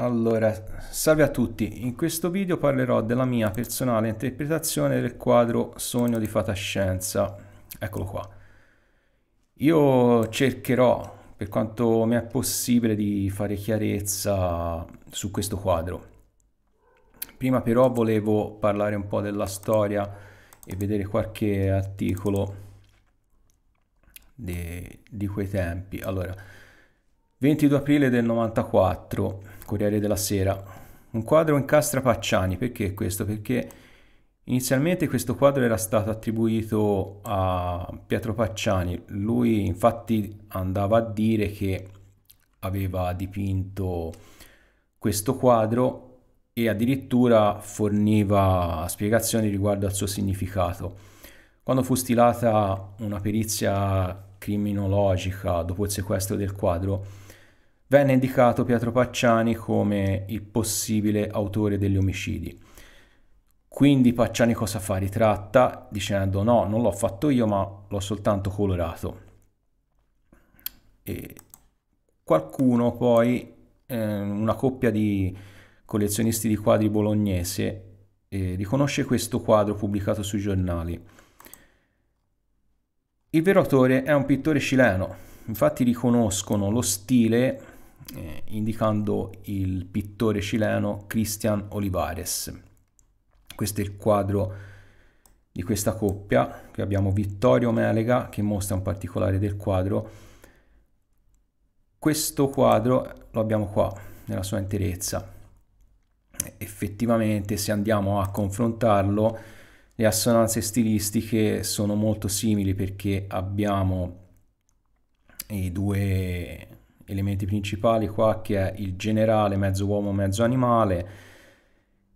Allora, salve a tutti, in questo video parlerò della mia personale interpretazione del quadro Sogno di Fatascienza, eccolo qua. Io cercherò, per quanto mi è possibile, di fare chiarezza su questo quadro. Prima però volevo parlare un po' della storia e vedere qualche articolo de, di quei tempi. Allora, 22 aprile del 94, Corriere della Sera. Un quadro incastra Pacciani, perché questo? Perché inizialmente questo quadro era stato attribuito a Pietro Pacciani, lui infatti andava a dire che aveva dipinto questo quadro e addirittura forniva spiegazioni riguardo al suo significato. Quando fu stilata una perizia criminologica dopo il sequestro del quadro, venne indicato Pietro Pacciani come il possibile autore degli omicidi. Quindi Pacciani cosa fa? Ritratta dicendo no, non l'ho fatto io ma l'ho soltanto colorato. E qualcuno poi, eh, una coppia di collezionisti di quadri bolognese, eh, riconosce questo quadro pubblicato sui giornali. Il vero autore è un pittore cileno, infatti riconoscono lo stile eh, indicando il pittore cileno Cristian Olivares. Questo è il quadro di questa coppia, qui abbiamo Vittorio Melega che mostra un particolare del quadro. Questo quadro lo abbiamo qua nella sua interezza. Effettivamente se andiamo a confrontarlo le assonanze stilistiche sono molto simili perché abbiamo i due elementi principali qua che è il generale mezzo uomo mezzo animale,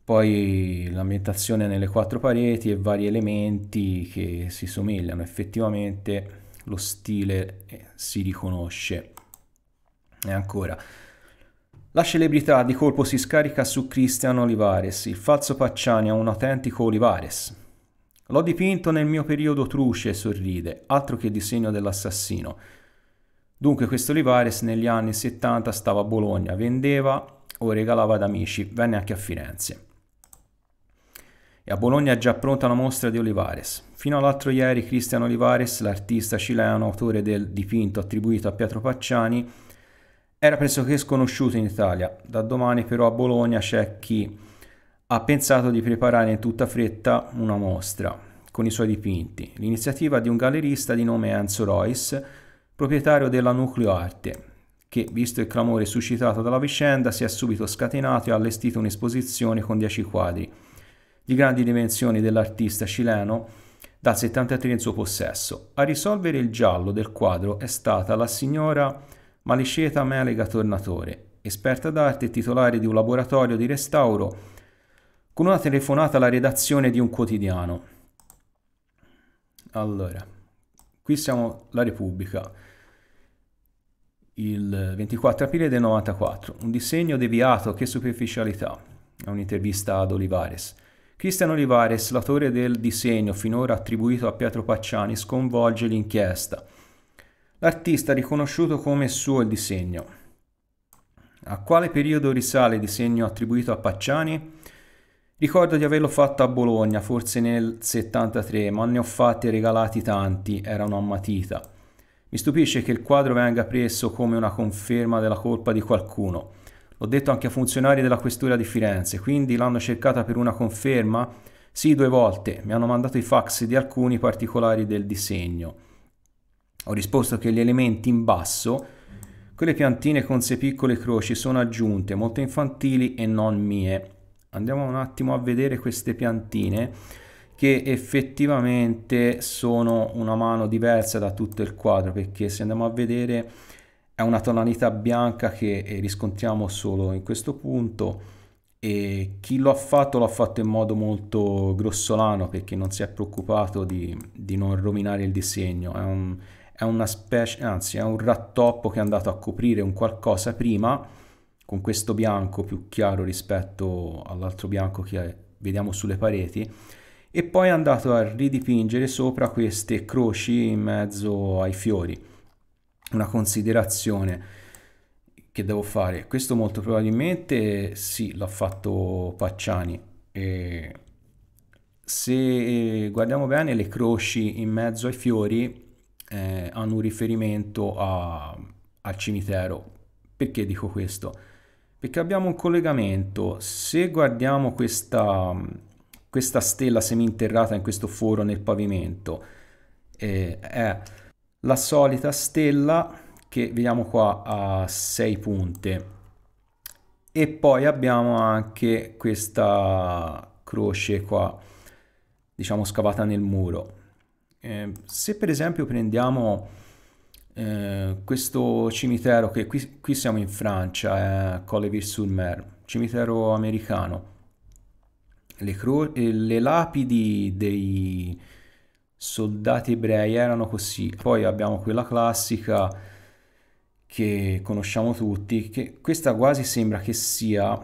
poi l'ambientazione nelle quattro pareti e vari elementi che si somigliano, effettivamente lo stile eh, si riconosce. E ancora, la celebrità di colpo si scarica su Cristian Olivares, il falso Pacciani è un autentico Olivares. L'ho dipinto nel mio periodo truce, sorride, altro che disegno dell'assassino. Dunque questo Olivares negli anni 70 stava a Bologna, vendeva o regalava ad amici, venne anche a Firenze. E a Bologna è già pronta la mostra di Olivares. Fino all'altro ieri Cristian Olivares, l'artista cileno, autore del dipinto attribuito a Pietro Pacciani, era pressoché sconosciuto in Italia. Da domani però a Bologna c'è chi ha pensato di preparare in tutta fretta una mostra con i suoi dipinti. L'iniziativa di un gallerista di nome Enzo Royce proprietario della Nucleoarte, che, visto il clamore suscitato dalla vicenda, si è subito scatenato e ha allestito un'esposizione con 10 quadri di grandi dimensioni dell'artista cileno dal 73 in suo possesso. A risolvere il giallo del quadro è stata la signora Maliceta Melega Tornatore, esperta d'arte e titolare di un laboratorio di restauro, con una telefonata alla redazione di un quotidiano. Allora, qui siamo la Repubblica il 24 aprile del 94, un disegno deviato, che superficialità, È un'intervista ad Olivares. Cristian Olivares, l'autore del disegno finora attribuito a Pietro Pacciani, sconvolge l'inchiesta. L'artista ha riconosciuto come suo il disegno. A quale periodo risale il disegno attribuito a Pacciani? Ricordo di averlo fatto a Bologna, forse nel 73, ma ne ho fatti regalati tanti, era una matita. Mi stupisce che il quadro venga preso come una conferma della colpa di qualcuno. L'ho detto anche a funzionari della questura di Firenze, quindi l'hanno cercata per una conferma? Sì, due volte. Mi hanno mandato i fax di alcuni particolari del disegno. Ho risposto che gli elementi in basso, quelle piantine con sei piccole croci, sono aggiunte, molto infantili e non mie. Andiamo un attimo a vedere queste piantine che effettivamente sono una mano diversa da tutto il quadro perché se andiamo a vedere è una tonalità bianca che eh, riscontriamo solo in questo punto e chi lo ha fatto l'ha fatto in modo molto grossolano perché non si è preoccupato di, di non rovinare il disegno è un, è una specie anzi è un rattoppo che è andato a coprire un qualcosa prima con questo bianco più chiaro rispetto all'altro bianco che vediamo sulle pareti e poi è andato a ridipingere sopra queste croci in mezzo ai fiori. Una considerazione che devo fare, questo molto probabilmente sì, l'ha fatto Pacciani. E se guardiamo bene le croci in mezzo ai fiori eh, hanno un riferimento a, al cimitero. Perché dico questo? Perché abbiamo un collegamento. Se guardiamo questa questa stella seminterrata in questo foro nel pavimento eh, è la solita stella che vediamo qua a 6 punte e poi abbiamo anche questa croce qua diciamo scavata nel muro eh, se per esempio prendiamo eh, questo cimitero che qui, qui siamo in Francia eh, Colleville-sur-Mer cimitero americano le, cro- le lapidi dei soldati ebrei erano così. Poi abbiamo quella classica che conosciamo tutti, che questa quasi sembra che sia,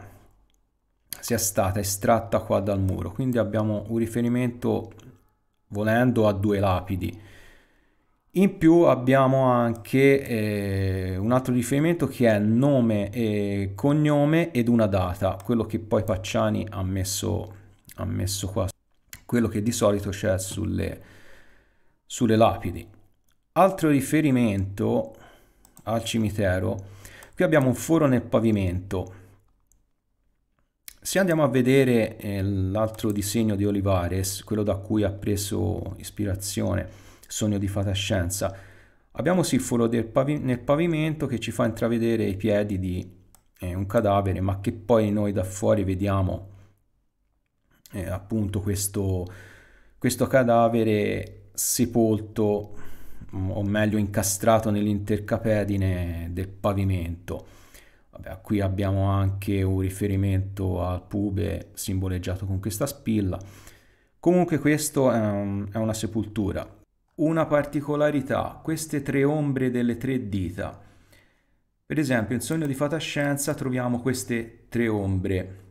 sia stata estratta qua dal muro. Quindi abbiamo un riferimento, volendo, a due lapidi. In più abbiamo anche eh, un altro riferimento che è nome e eh, cognome ed una data, quello che poi Pacciani ha messo ha messo qua quello che di solito c'è sulle, sulle lapidi. Altro riferimento al cimitero, qui abbiamo un foro nel pavimento. Se andiamo a vedere eh, l'altro disegno di Olivares, quello da cui ha preso ispirazione, Sogno di Fatascienza, abbiamo sì il foro pavi nel pavimento che ci fa intravedere i piedi di eh, un cadavere, ma che poi noi da fuori vediamo eh, appunto questo, questo cadavere sepolto mm, o meglio incastrato nell'intercapedine del pavimento. Vabbè, qui abbiamo anche un riferimento al pube simboleggiato con questa spilla. Comunque questo è, un, è una sepoltura. Una particolarità, queste tre ombre delle tre dita. Per esempio in Sogno di Fatascienza troviamo queste tre ombre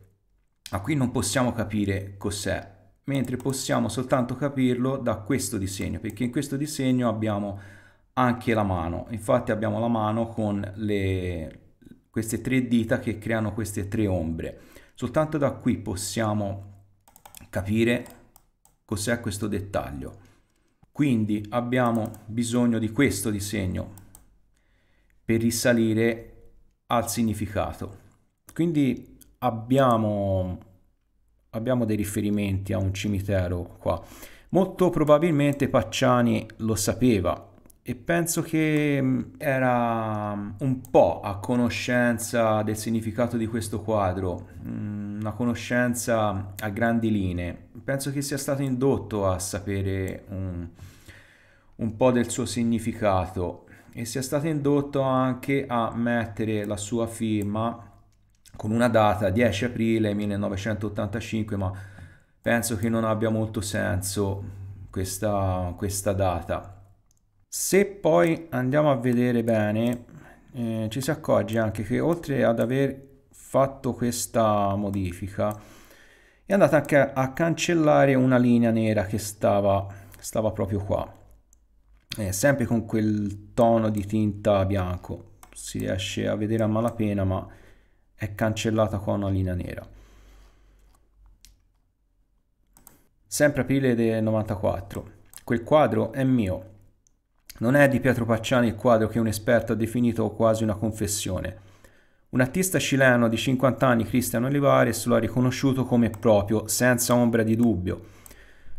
ma qui non possiamo capire cos'è, mentre possiamo soltanto capirlo da questo disegno, perché in questo disegno abbiamo anche la mano, infatti abbiamo la mano con le, queste tre dita che creano queste tre ombre. Soltanto da qui possiamo capire cos'è questo dettaglio. Quindi abbiamo bisogno di questo disegno per risalire al significato. Quindi abbiamo, abbiamo dei riferimenti a un cimitero qua. Molto probabilmente Pacciani lo sapeva e penso che mm, era mm, un po' a conoscenza del significato di questo quadro, mm, una conoscenza a grandi linee. Penso che sia stato indotto a sapere un, un po' del suo significato e sia stato indotto anche a mettere la sua firma con una data 10 aprile 1985, ma penso che non abbia molto senso questa, questa data. Se poi andiamo a vedere bene, eh, ci si accorge anche che oltre ad aver fatto questa modifica, è andata anche a, a cancellare una linea nera che stava, stava proprio qua, eh, sempre con quel tono di tinta bianco. Si riesce a vedere a malapena, ma è cancellata qua una linea nera. Sempre aprile del 94. Quel quadro è mio. Non è di Pietro Pacciani il quadro che un esperto ha definito quasi una confessione. Un artista cileno di 50 anni, Cristiano Olivares, lo ha riconosciuto come proprio, senza ombra di dubbio.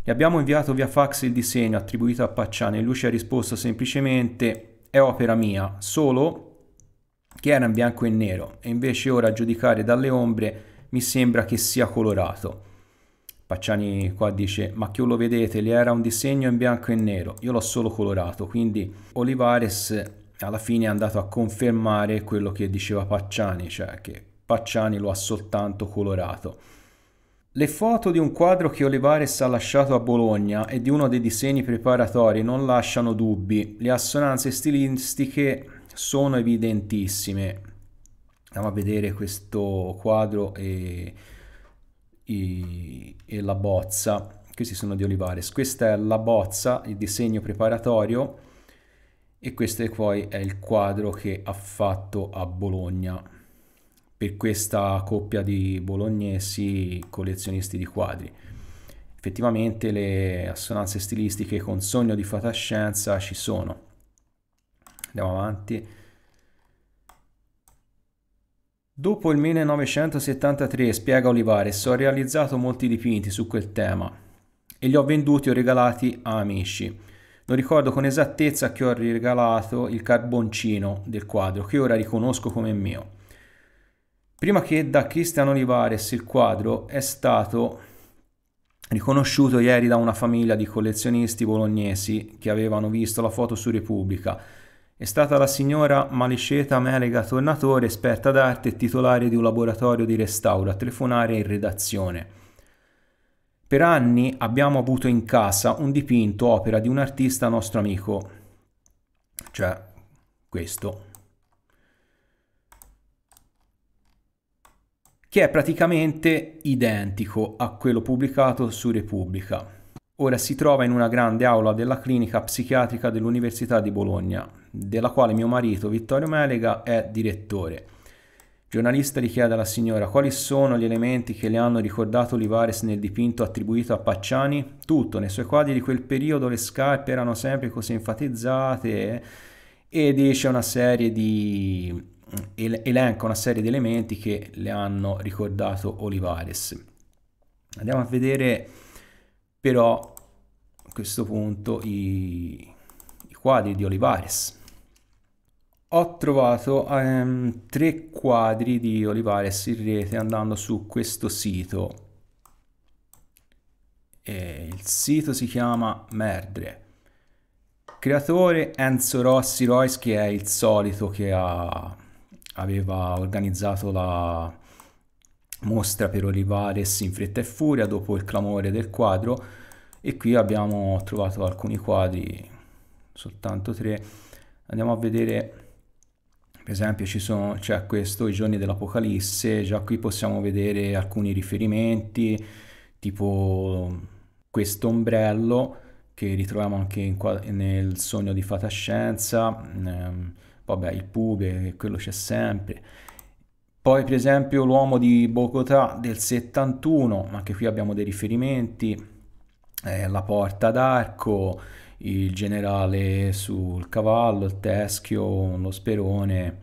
Gli abbiamo inviato via fax il disegno attribuito a Pacciani e lui ci ha risposto semplicemente è opera mia, solo che era in bianco e nero e invece ora a giudicare dalle ombre mi sembra che sia colorato. Pacciani qua dice ma che lo vedete, lì era un disegno in bianco e nero, io l'ho solo colorato, quindi Olivares alla fine è andato a confermare quello che diceva Pacciani, cioè che Pacciani lo ha soltanto colorato. Le foto di un quadro che Olivares ha lasciato a Bologna e di uno dei disegni preparatori non lasciano dubbi, le assonanze stilistiche sono evidentissime. Andiamo a vedere questo quadro e, e, e la bozza. Questi sono di Olivares. Questa è la bozza, il disegno preparatorio e questo poi è il quadro che ha fatto a Bologna per questa coppia di bolognesi collezionisti di quadri. Effettivamente le assonanze stilistiche con Sogno di Fantascienza ci sono. Andiamo avanti. Dopo il 1973, spiega Olivares, ho realizzato molti dipinti su quel tema e li ho venduti o regalati a amici. Non ricordo con esattezza che ho regalato il carboncino del quadro, che ora riconosco come mio. Prima che da Christian Olivares il quadro è stato riconosciuto ieri da una famiglia di collezionisti bolognesi che avevano visto la foto su Repubblica è stata la signora Maliceta Melega Tornatore, esperta d'arte e titolare di un laboratorio di restauro, a telefonare in redazione. Per anni abbiamo avuto in casa un dipinto opera di un artista nostro amico, cioè questo, che è praticamente identico a quello pubblicato su Repubblica. Ora si trova in una grande aula della clinica psichiatrica dell'Università di Bologna della quale mio marito Vittorio Melega è direttore. Il giornalista richiede alla signora quali sono gli elementi che le hanno ricordato Olivares nel dipinto attribuito a Pacciani. Tutto, nei suoi quadri di quel periodo le scarpe erano sempre così enfatizzate e dice una serie di elenca una serie di elementi che le hanno ricordato Olivares. Andiamo a vedere però a questo punto i, i quadri di Olivares. Ho trovato ehm, tre quadri di Olivares in rete andando su questo sito. E il sito si chiama Merdre. Creatore Enzo Rossi Royce che è il solito che ha, aveva organizzato la mostra per Olivares in fretta e furia dopo il clamore del quadro e qui abbiamo trovato alcuni quadri, soltanto tre. Andiamo a vedere per esempio c'è cioè, questo, i giorni dell'Apocalisse, già qui possiamo vedere alcuni riferimenti, tipo questo ombrello che ritroviamo anche nel sogno di fatascienza, ehm, vabbè il pube, quello c'è sempre. Poi per esempio l'uomo di Bogotà del 71, anche qui abbiamo dei riferimenti, eh, la porta d'arco, il generale sul cavallo, il teschio, lo sperone,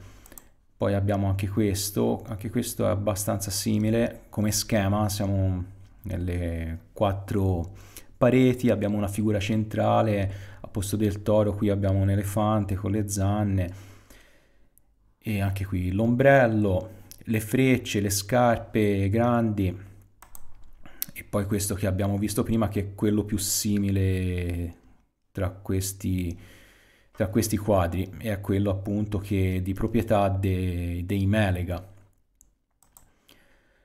poi abbiamo anche questo, anche questo è abbastanza simile come schema, siamo nelle quattro pareti, abbiamo una figura centrale, a posto del toro qui abbiamo un elefante con le zanne e anche qui l'ombrello, le frecce, le scarpe grandi e poi questo che abbiamo visto prima che è quello più simile tra questi, tra questi quadri e a quello appunto che di proprietà de, dei Melega.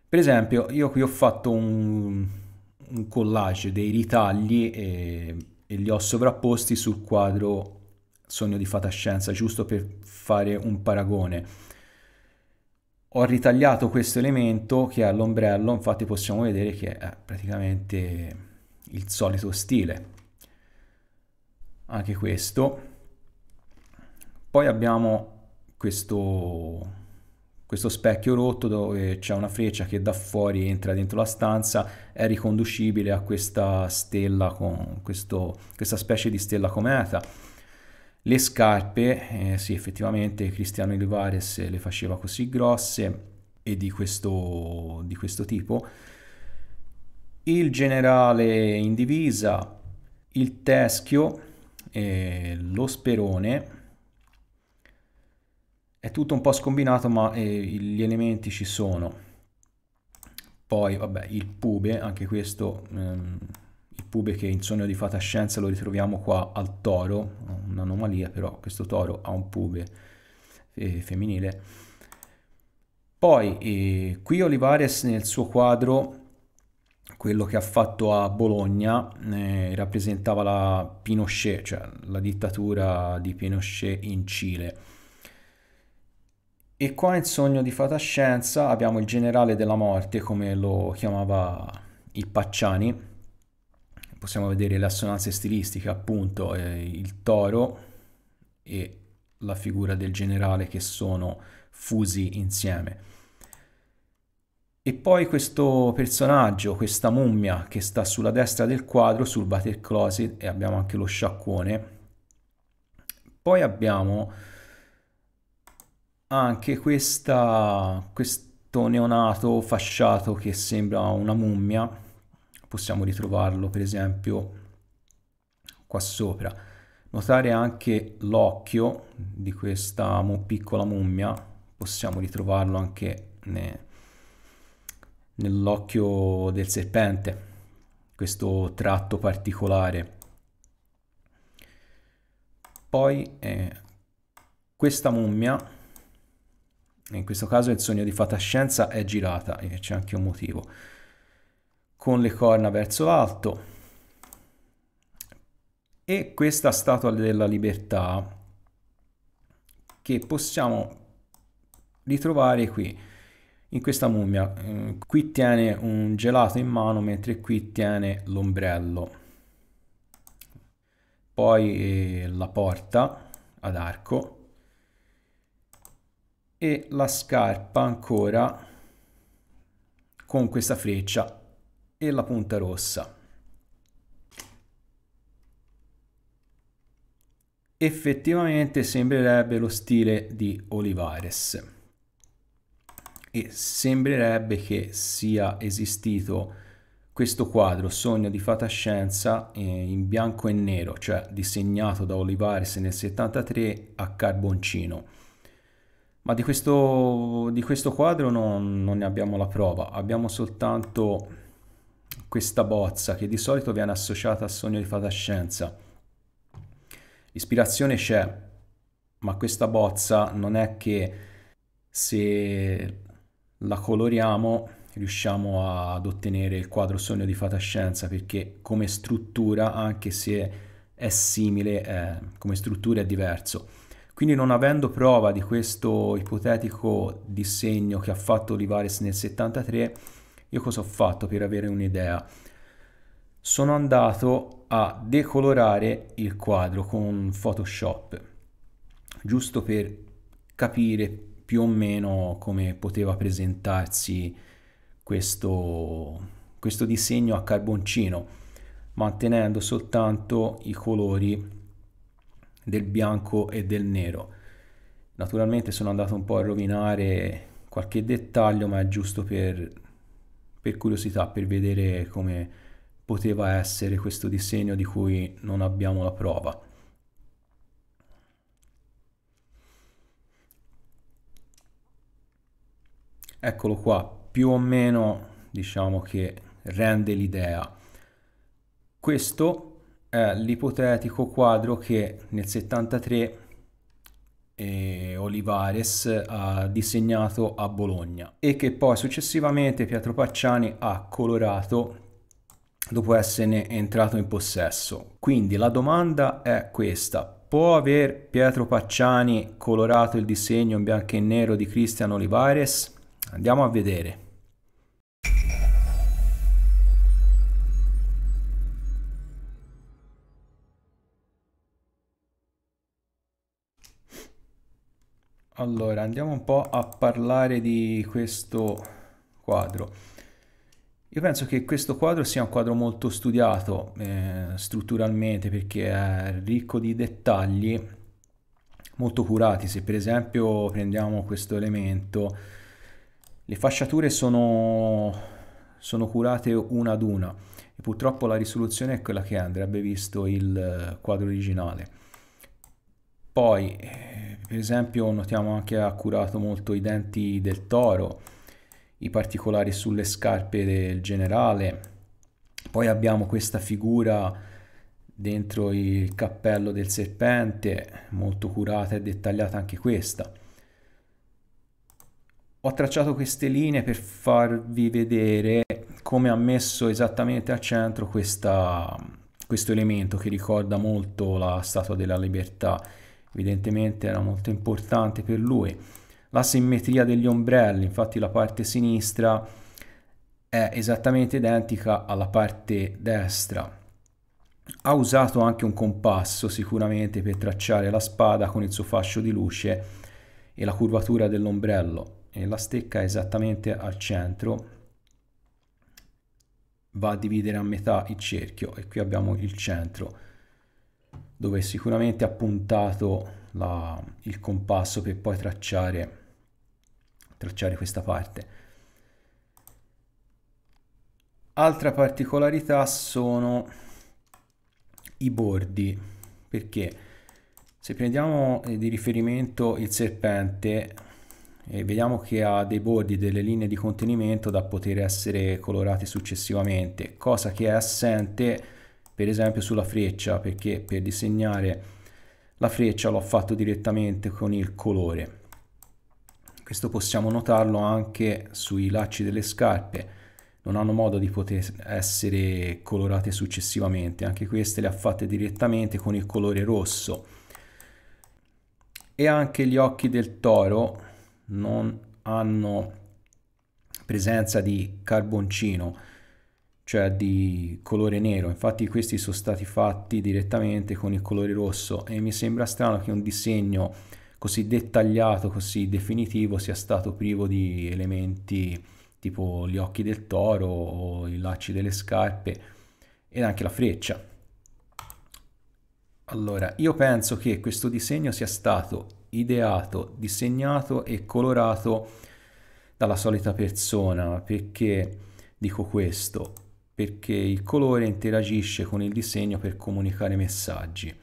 Per esempio io qui ho fatto un, un collage dei ritagli e, e li ho sovrapposti sul quadro Sogno di Fatascienza giusto per fare un paragone. Ho ritagliato questo elemento che è l'ombrello, infatti possiamo vedere che è praticamente il solito stile anche questo. Poi abbiamo questo, questo specchio rotto dove c'è una freccia che da fuori entra dentro la stanza, è riconducibile a questa stella, con questo, questa specie di stella cometa. Le scarpe, eh, sì effettivamente Cristiano Olivares le faceva così grosse e di questo, di questo tipo. Il generale in divisa, il teschio, eh, lo sperone è tutto un po' scombinato ma eh, gli elementi ci sono poi vabbè il pube anche questo ehm, il pube che in sogno di fantascienza lo ritroviamo qua al toro un'anomalia però questo toro ha un pube eh, femminile poi eh, qui Olivares nel suo quadro quello che ha fatto a Bologna eh, rappresentava la Pinochet, cioè la dittatura di Pinochet in Cile. E qua in Sogno di Fatascienza abbiamo il generale della morte, come lo chiamava il Pacciani. Possiamo vedere le assonanze stilistiche, appunto, eh, il toro e la figura del generale che sono fusi insieme. E poi questo personaggio, questa mummia che sta sulla destra del quadro, sul Battle Closet, e abbiamo anche lo sciacquone. Poi abbiamo anche questa, questo neonato fasciato che sembra una mummia. Possiamo ritrovarlo, per esempio, qua sopra. Notare anche l'occhio di questa piccola mummia. Possiamo ritrovarlo anche... Nei nell'occhio del serpente, questo tratto particolare. Poi eh, questa mummia, in questo caso il sogno di fatascienza, è girata e c'è anche un motivo, con le corna verso l'alto e questa statua della libertà che possiamo ritrovare qui in questa mummia mm, qui tiene un gelato in mano mentre qui tiene l'ombrello poi eh, la porta ad arco e la scarpa ancora con questa freccia e la punta rossa effettivamente sembrerebbe lo stile di Olivares e sembrerebbe che sia esistito questo quadro, Sogno di Fatascienza, eh, in bianco e nero, cioè disegnato da Olivares nel 73 a Carboncino. Ma di questo, di questo quadro non, non ne abbiamo la prova, abbiamo soltanto questa bozza che di solito viene associata a Sogno di Fatascienza. Ispirazione c'è, ma questa bozza non è che se la coloriamo riusciamo ad ottenere il quadro sogno di fantascienza perché come struttura anche se è simile eh, come struttura è diverso quindi non avendo prova di questo ipotetico disegno che ha fatto Olivares nel 73 io cosa ho fatto per avere un'idea sono andato a decolorare il quadro con Photoshop giusto per capire più o meno come poteva presentarsi questo, questo disegno a carboncino, mantenendo soltanto i colori del bianco e del nero. Naturalmente sono andato un po' a rovinare qualche dettaglio, ma è giusto per, per curiosità, per vedere come poteva essere questo disegno di cui non abbiamo la prova. eccolo qua più o meno diciamo che rende l'idea questo è l'ipotetico quadro che nel 73 eh, Olivares ha disegnato a Bologna e che poi successivamente Pietro Pacciani ha colorato dopo esserne entrato in possesso. Quindi la domanda è questa. Può aver Pietro Pacciani colorato il disegno in bianco e nero di Cristian Olivares? Andiamo a vedere. Allora, andiamo un po' a parlare di questo quadro. Io penso che questo quadro sia un quadro molto studiato eh, strutturalmente perché è ricco di dettagli molto curati. Se per esempio prendiamo questo elemento, le fasciature sono, sono curate una ad una e purtroppo la risoluzione è quella che andrebbe visto il eh, quadro originale. Poi, eh, per esempio, notiamo anche ha curato molto i denti del toro, i particolari sulle scarpe del generale. Poi abbiamo questa figura dentro il cappello del serpente, molto curata e dettagliata anche questa ho tracciato queste linee per farvi vedere come ha messo esattamente al centro questa, questo elemento che ricorda molto la Statua della Libertà, evidentemente era molto importante per lui. La simmetria degli ombrelli, infatti la parte sinistra è esattamente identica alla parte destra. Ha usato anche un compasso sicuramente per tracciare la spada con il suo fascio di luce e la curvatura dell'ombrello e la stecca esattamente al centro va a dividere a metà il cerchio e qui abbiamo il centro dove sicuramente ha puntato la, il compasso per poi tracciare, tracciare questa parte. Altra particolarità sono i bordi, perché se prendiamo eh, di riferimento il serpente e vediamo che ha dei bordi delle linee di contenimento da poter essere colorate successivamente cosa che è assente per esempio sulla freccia perché per disegnare la freccia l'ho fatto direttamente con il colore questo possiamo notarlo anche sui lacci delle scarpe non hanno modo di poter essere colorate successivamente anche queste le ha fatte direttamente con il colore rosso e anche gli occhi del toro non hanno presenza di carboncino cioè di colore nero infatti questi sono stati fatti direttamente con il colore rosso e mi sembra strano che un disegno così dettagliato così definitivo sia stato privo di elementi tipo gli occhi del toro o i lacci delle scarpe ed anche la freccia allora io penso che questo disegno sia stato ideato, disegnato e colorato dalla solita persona. Perché dico questo? Perché il colore interagisce con il disegno per comunicare messaggi.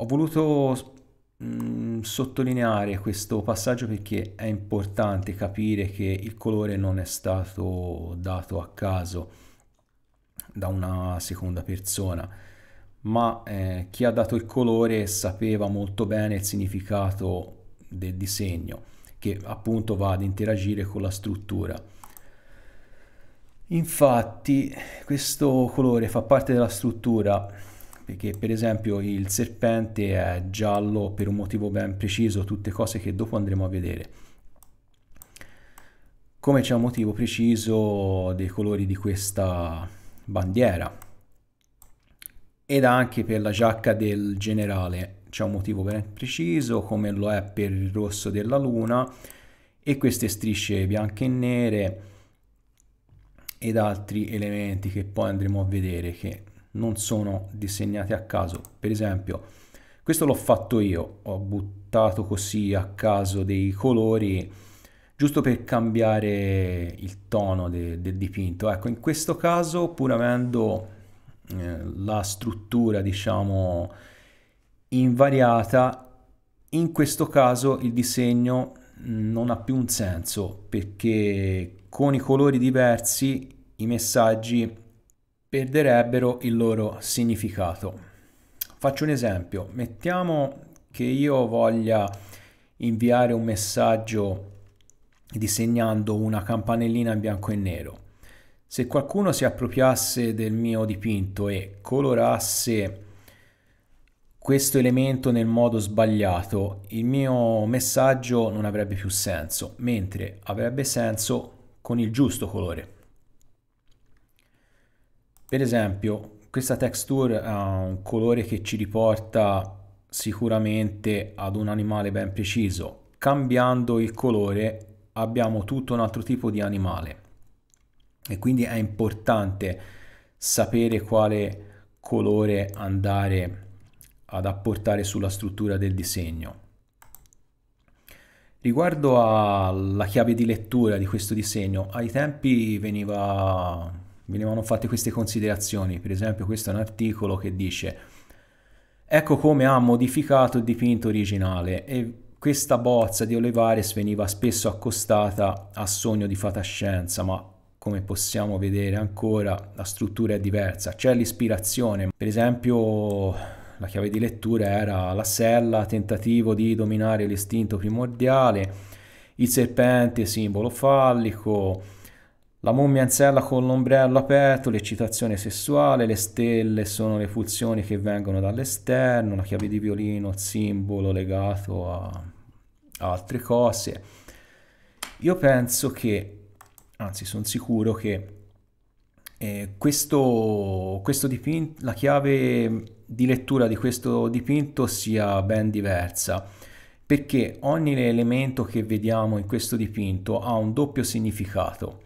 Ho voluto mh, mm, sottolineare questo passaggio perché è importante capire che il colore non è stato dato a caso da una seconda persona ma eh, chi ha dato il colore sapeva molto bene il significato del disegno che appunto va ad interagire con la struttura. Infatti questo colore fa parte della struttura perché per esempio il serpente è giallo per un motivo ben preciso, tutte cose che dopo andremo a vedere. Come c'è un motivo preciso dei colori di questa bandiera, ed anche per la giacca del generale c'è un motivo ben preciso come lo è per il rosso della luna e queste strisce bianche e nere ed altri elementi che poi andremo a vedere che non sono disegnati a caso per esempio questo l'ho fatto io ho buttato così a caso dei colori giusto per cambiare il tono de del dipinto ecco in questo caso pur avendo eh, la struttura, diciamo, invariata, in questo caso il disegno non ha più un senso perché con i colori diversi i messaggi perderebbero il loro significato. Faccio un esempio, mettiamo che io voglia inviare un messaggio disegnando una campanellina in bianco e nero. Se qualcuno si appropriasse del mio dipinto e colorasse questo elemento nel modo sbagliato, il mio messaggio non avrebbe più senso, mentre avrebbe senso con il giusto colore. Per esempio, questa texture ha un colore che ci riporta sicuramente ad un animale ben preciso. Cambiando il colore abbiamo tutto un altro tipo di animale e quindi è importante sapere quale colore andare ad apportare sulla struttura del disegno. Riguardo alla chiave di lettura di questo disegno, ai tempi veniva, venivano fatte queste considerazioni, per esempio questo è un articolo che dice ecco come ha modificato il dipinto originale e questa bozza di Olivares veniva spesso accostata a Sogno di Fatascienza, ma come possiamo vedere ancora la struttura è diversa, c'è l'ispirazione, per esempio la chiave di lettura era la sella, tentativo di dominare l'istinto primordiale, il serpente simbolo fallico, la mummia in sella con l'ombrello aperto, l'eccitazione sessuale, le stelle sono le pulsioni che vengono dall'esterno, la chiave di violino simbolo legato a altre cose. Io penso che anzi sono sicuro che eh, questo, questo dipinto, la chiave di lettura di questo dipinto sia ben diversa perché ogni elemento che vediamo in questo dipinto ha un doppio significato,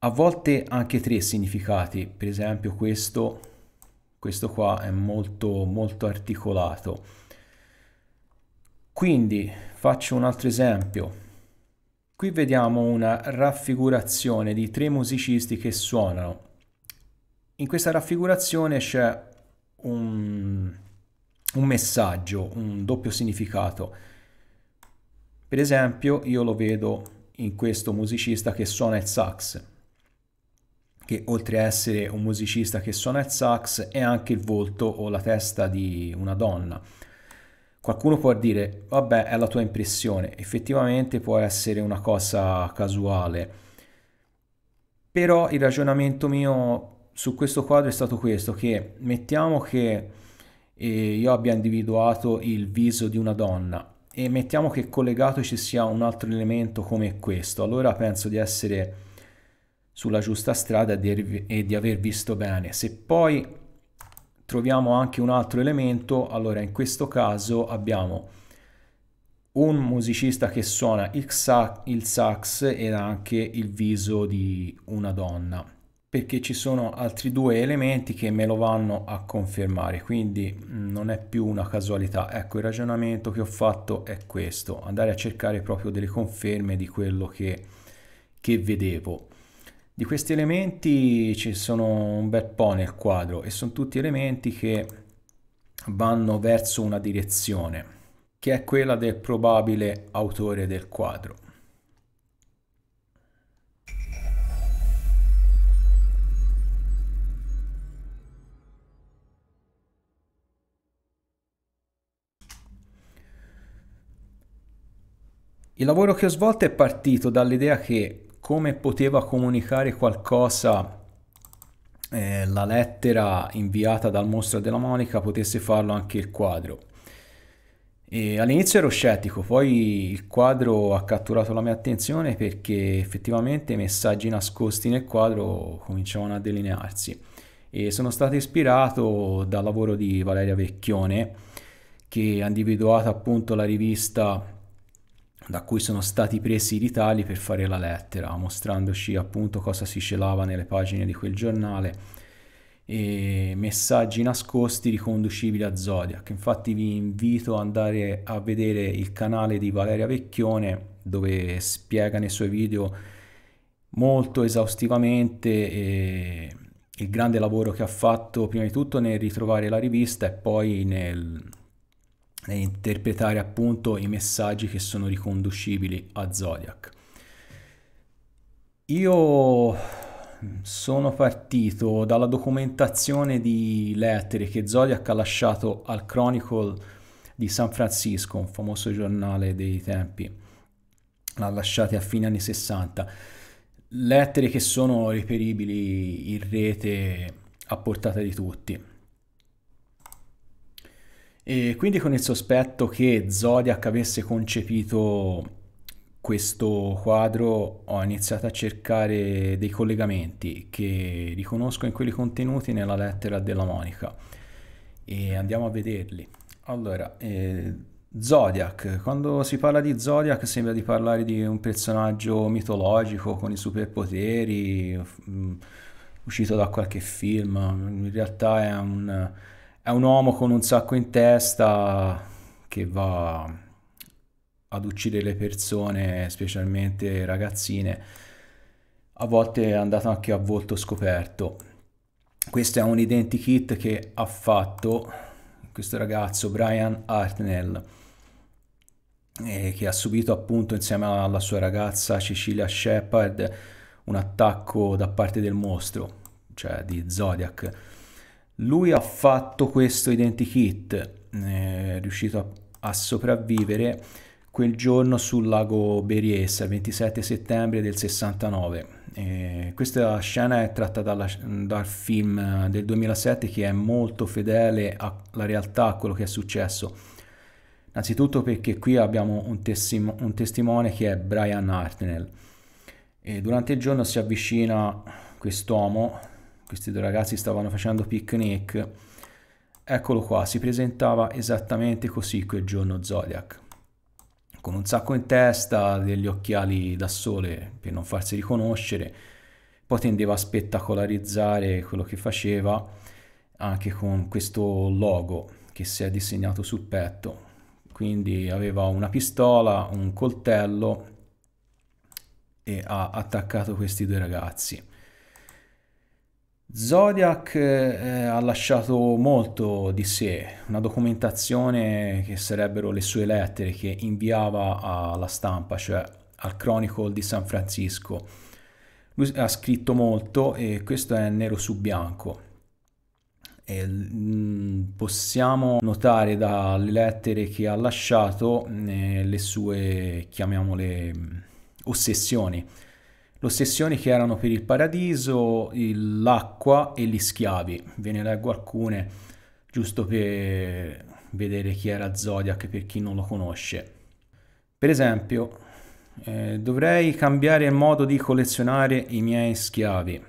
a volte anche tre significati, per esempio questo, questo qua è molto, molto articolato. Quindi faccio un altro esempio, Qui vediamo una raffigurazione di tre musicisti che suonano. In questa raffigurazione c'è un, un, messaggio, un doppio significato. Per esempio io lo vedo in questo musicista che suona il sax, che oltre a essere un musicista che suona il sax è anche il volto o la testa di una donna. Qualcuno può dire, vabbè, è la tua impressione, effettivamente può essere una cosa casuale, però il ragionamento mio su questo quadro è stato questo, che mettiamo che eh, io abbia individuato il viso di una donna e mettiamo che collegato ci sia un altro elemento come questo, allora penso di essere sulla giusta strada e di aver visto bene. Se poi troviamo anche un altro elemento, allora in questo caso abbiamo un musicista che suona il, sax, il sax ed anche il viso di una donna perché ci sono altri due elementi che me lo vanno a confermare quindi mm, non è più una casualità ecco il ragionamento che ho fatto è questo andare a cercare proprio delle conferme di quello che, che vedevo di questi elementi ci sono un bel po' nel quadro e sono tutti elementi che vanno verso una direzione, che è quella del probabile autore del quadro. Il lavoro che ho svolto è partito dall'idea che come poteva comunicare qualcosa eh, la lettera inviata dal mostro della Monica potesse farlo anche il quadro. E all'inizio ero scettico, poi il quadro ha catturato la mia attenzione perché effettivamente i messaggi nascosti nel quadro cominciavano a delinearsi e sono stato ispirato dal lavoro di Valeria Vecchione che ha individuato appunto la rivista da cui sono stati presi i ritagli per fare la lettera, mostrandoci appunto cosa si celava nelle pagine di quel giornale e messaggi nascosti riconducibili a Zodiac. Infatti vi invito ad andare a vedere il canale di Valeria Vecchione dove spiega nei suoi video molto esaustivamente eh, il grande lavoro che ha fatto prima di tutto nel ritrovare la rivista e poi nel e interpretare appunto i messaggi che sono riconducibili a Zodiac. Io sono partito dalla documentazione di lettere che Zodiac ha lasciato al Chronicle di San Francisco, un famoso giornale dei tempi. L'ha lasciate a fine anni 60. Lettere che sono reperibili in rete a portata di tutti. E quindi con il sospetto che Zodiac avesse concepito questo quadro ho iniziato a cercare dei collegamenti che riconosco in quelli contenuti nella lettera della Monica e andiamo a vederli. Allora, eh, Zodiac, quando si parla di Zodiac sembra di parlare di un personaggio mitologico con i superpoteri, mh, mm, uscito da qualche film, in realtà è un è un uomo con un sacco in testa che va ad uccidere le persone, specialmente ragazzine. A volte è andato anche a volto scoperto. Questo è un identikit che ha fatto questo ragazzo Brian Hartnell che ha subito appunto insieme alla sua ragazza Cecilia Shepard un attacco da parte del mostro, cioè di Zodiac. Lui ha fatto questo identikit, eh, è riuscito a, a sopravvivere quel giorno sul lago Beriessa, il 27 settembre del 69. E eh, questa scena è tratta dalla, dal film del 2007 che è molto fedele alla realtà, a quello che è successo. Innanzitutto perché qui abbiamo un, tessimo, un testimone che è Brian Hartnell. E durante il giorno si avvicina quest'uomo questi due ragazzi stavano facendo picnic. Eccolo qua, si presentava esattamente così quel giorno Zodiac, con un sacco in testa, degli occhiali da sole per non farsi riconoscere, poi tendeva a spettacolarizzare quello che faceva anche con questo logo che si è disegnato sul petto. Quindi aveva una pistola, un coltello e ha attaccato questi due ragazzi. Zodiac eh, ha lasciato molto di sé, una documentazione che sarebbero le sue lettere che inviava alla stampa, cioè al Chronicle di San Francisco. Lui ha scritto molto e questo è nero su bianco. E, mh, mm, possiamo notare dalle lettere che ha lasciato eh, le sue, chiamiamole, mm, ossessioni l'ossessione che erano per il paradiso, il, l'acqua e gli schiavi. Ve ne leggo alcune giusto per vedere chi era Zodiac per chi non lo conosce. Per esempio, eh, dovrei cambiare il modo di collezionare i miei schiavi.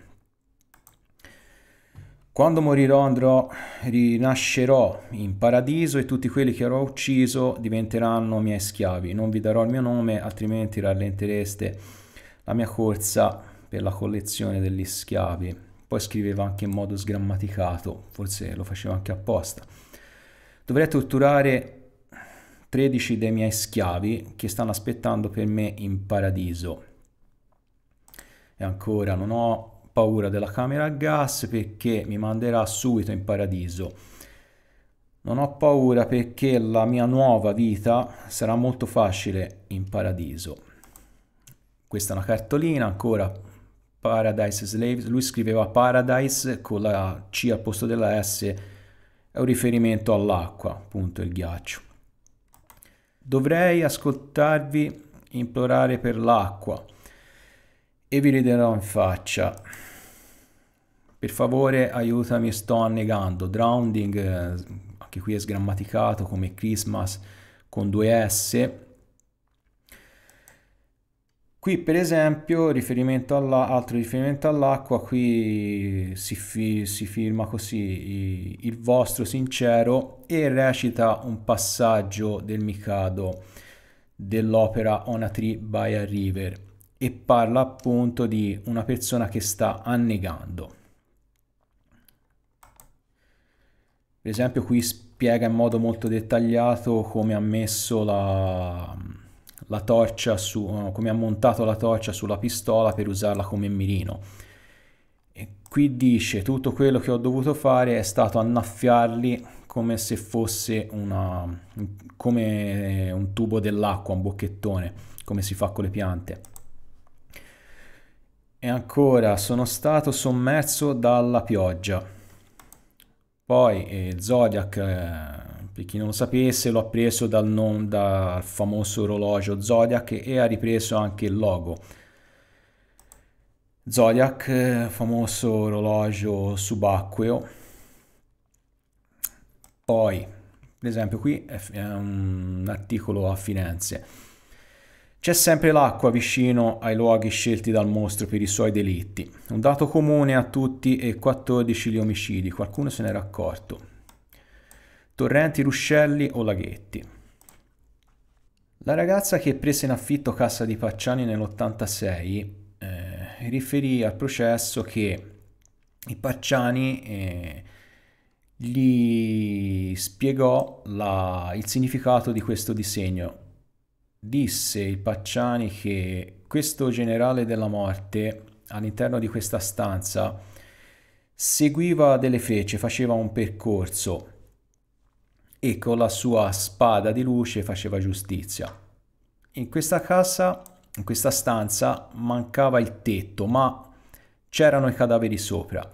Quando morirò andrò, rinascerò in paradiso e tutti quelli che avrò ucciso diventeranno miei schiavi. Non vi darò il mio nome, altrimenti rallentereste la mia corsa per la collezione degli schiavi. Poi scriveva anche in modo sgrammaticato, forse lo faceva anche apposta. Dovrei torturare 13 dei miei schiavi che stanno aspettando per me in paradiso. E ancora non ho paura della camera a gas perché mi manderà subito in paradiso. Non ho paura perché la mia nuova vita sarà molto facile in paradiso. Questa è una cartolina ancora. Paradise Slaves. Lui scriveva Paradise con la C al posto della S. È un riferimento all'acqua, appunto il ghiaccio. Dovrei ascoltarvi implorare per l'acqua e vi riderò in faccia. Per favore aiutami, sto annegando. Drowning, eh, anche qui è sgrammaticato come Christmas con due S Qui per esempio riferimento altro riferimento all'acqua, qui si, fi si, firma così il vostro sincero e recita un passaggio del Mikado dell'opera On a Tree by a River e parla appunto di una persona che sta annegando. Per esempio qui spiega in modo molto dettagliato come ha messo la, la torcia su, come ha montato la torcia sulla pistola per usarla come mirino. E qui dice tutto quello che ho dovuto fare è stato annaffiarli come se fosse una, come un tubo dell'acqua, un bocchettone, come si fa con le piante. E ancora sono stato sommerso dalla pioggia. Poi eh, Zodiac eh, per chi non lo sapesse, l'ho preso dal, non, dal famoso orologio Zodiac e ha ripreso anche il logo. Zodiac, famoso orologio subacqueo. Poi, per esempio, qui è un articolo a Firenze. C'è sempre l'acqua vicino ai luoghi scelti dal mostro per i suoi delitti. Un dato comune a tutti e 14 gli omicidi, qualcuno se n'era accorto. Torrenti, Ruscelli o Laghetti. La ragazza che prese in affitto Cassa di Pacciani nell'86 eh, riferì al processo che i Pacciani eh, gli spiegò la, il significato di questo disegno. Disse i Pacciani che questo generale della morte all'interno di questa stanza seguiva delle frecce, faceva un percorso e con la sua spada di luce faceva giustizia. In questa casa, in questa stanza, mancava il tetto, ma c'erano i cadaveri sopra.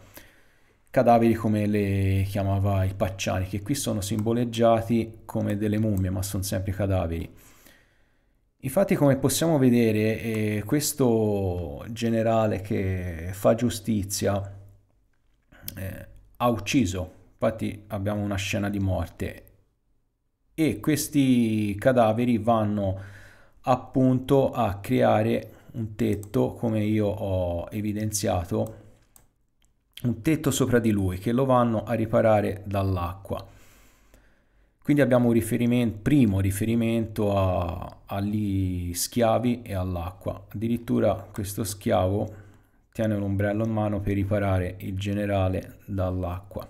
Cadaveri come le chiamava il Pacciani, che qui sono simboleggiati come delle mummie, ma sono sempre cadaveri. Infatti, come possiamo vedere, eh, questo generale che fa giustizia eh, ha ucciso Infatti abbiamo una scena di morte e questi cadaveri vanno appunto a creare un tetto come io ho evidenziato un tetto sopra di lui che lo vanno a riparare dall'acqua quindi abbiamo un riferimento, primo riferimento agli schiavi e all'acqua addirittura questo schiavo tiene un ombrello in mano per riparare il generale dall'acqua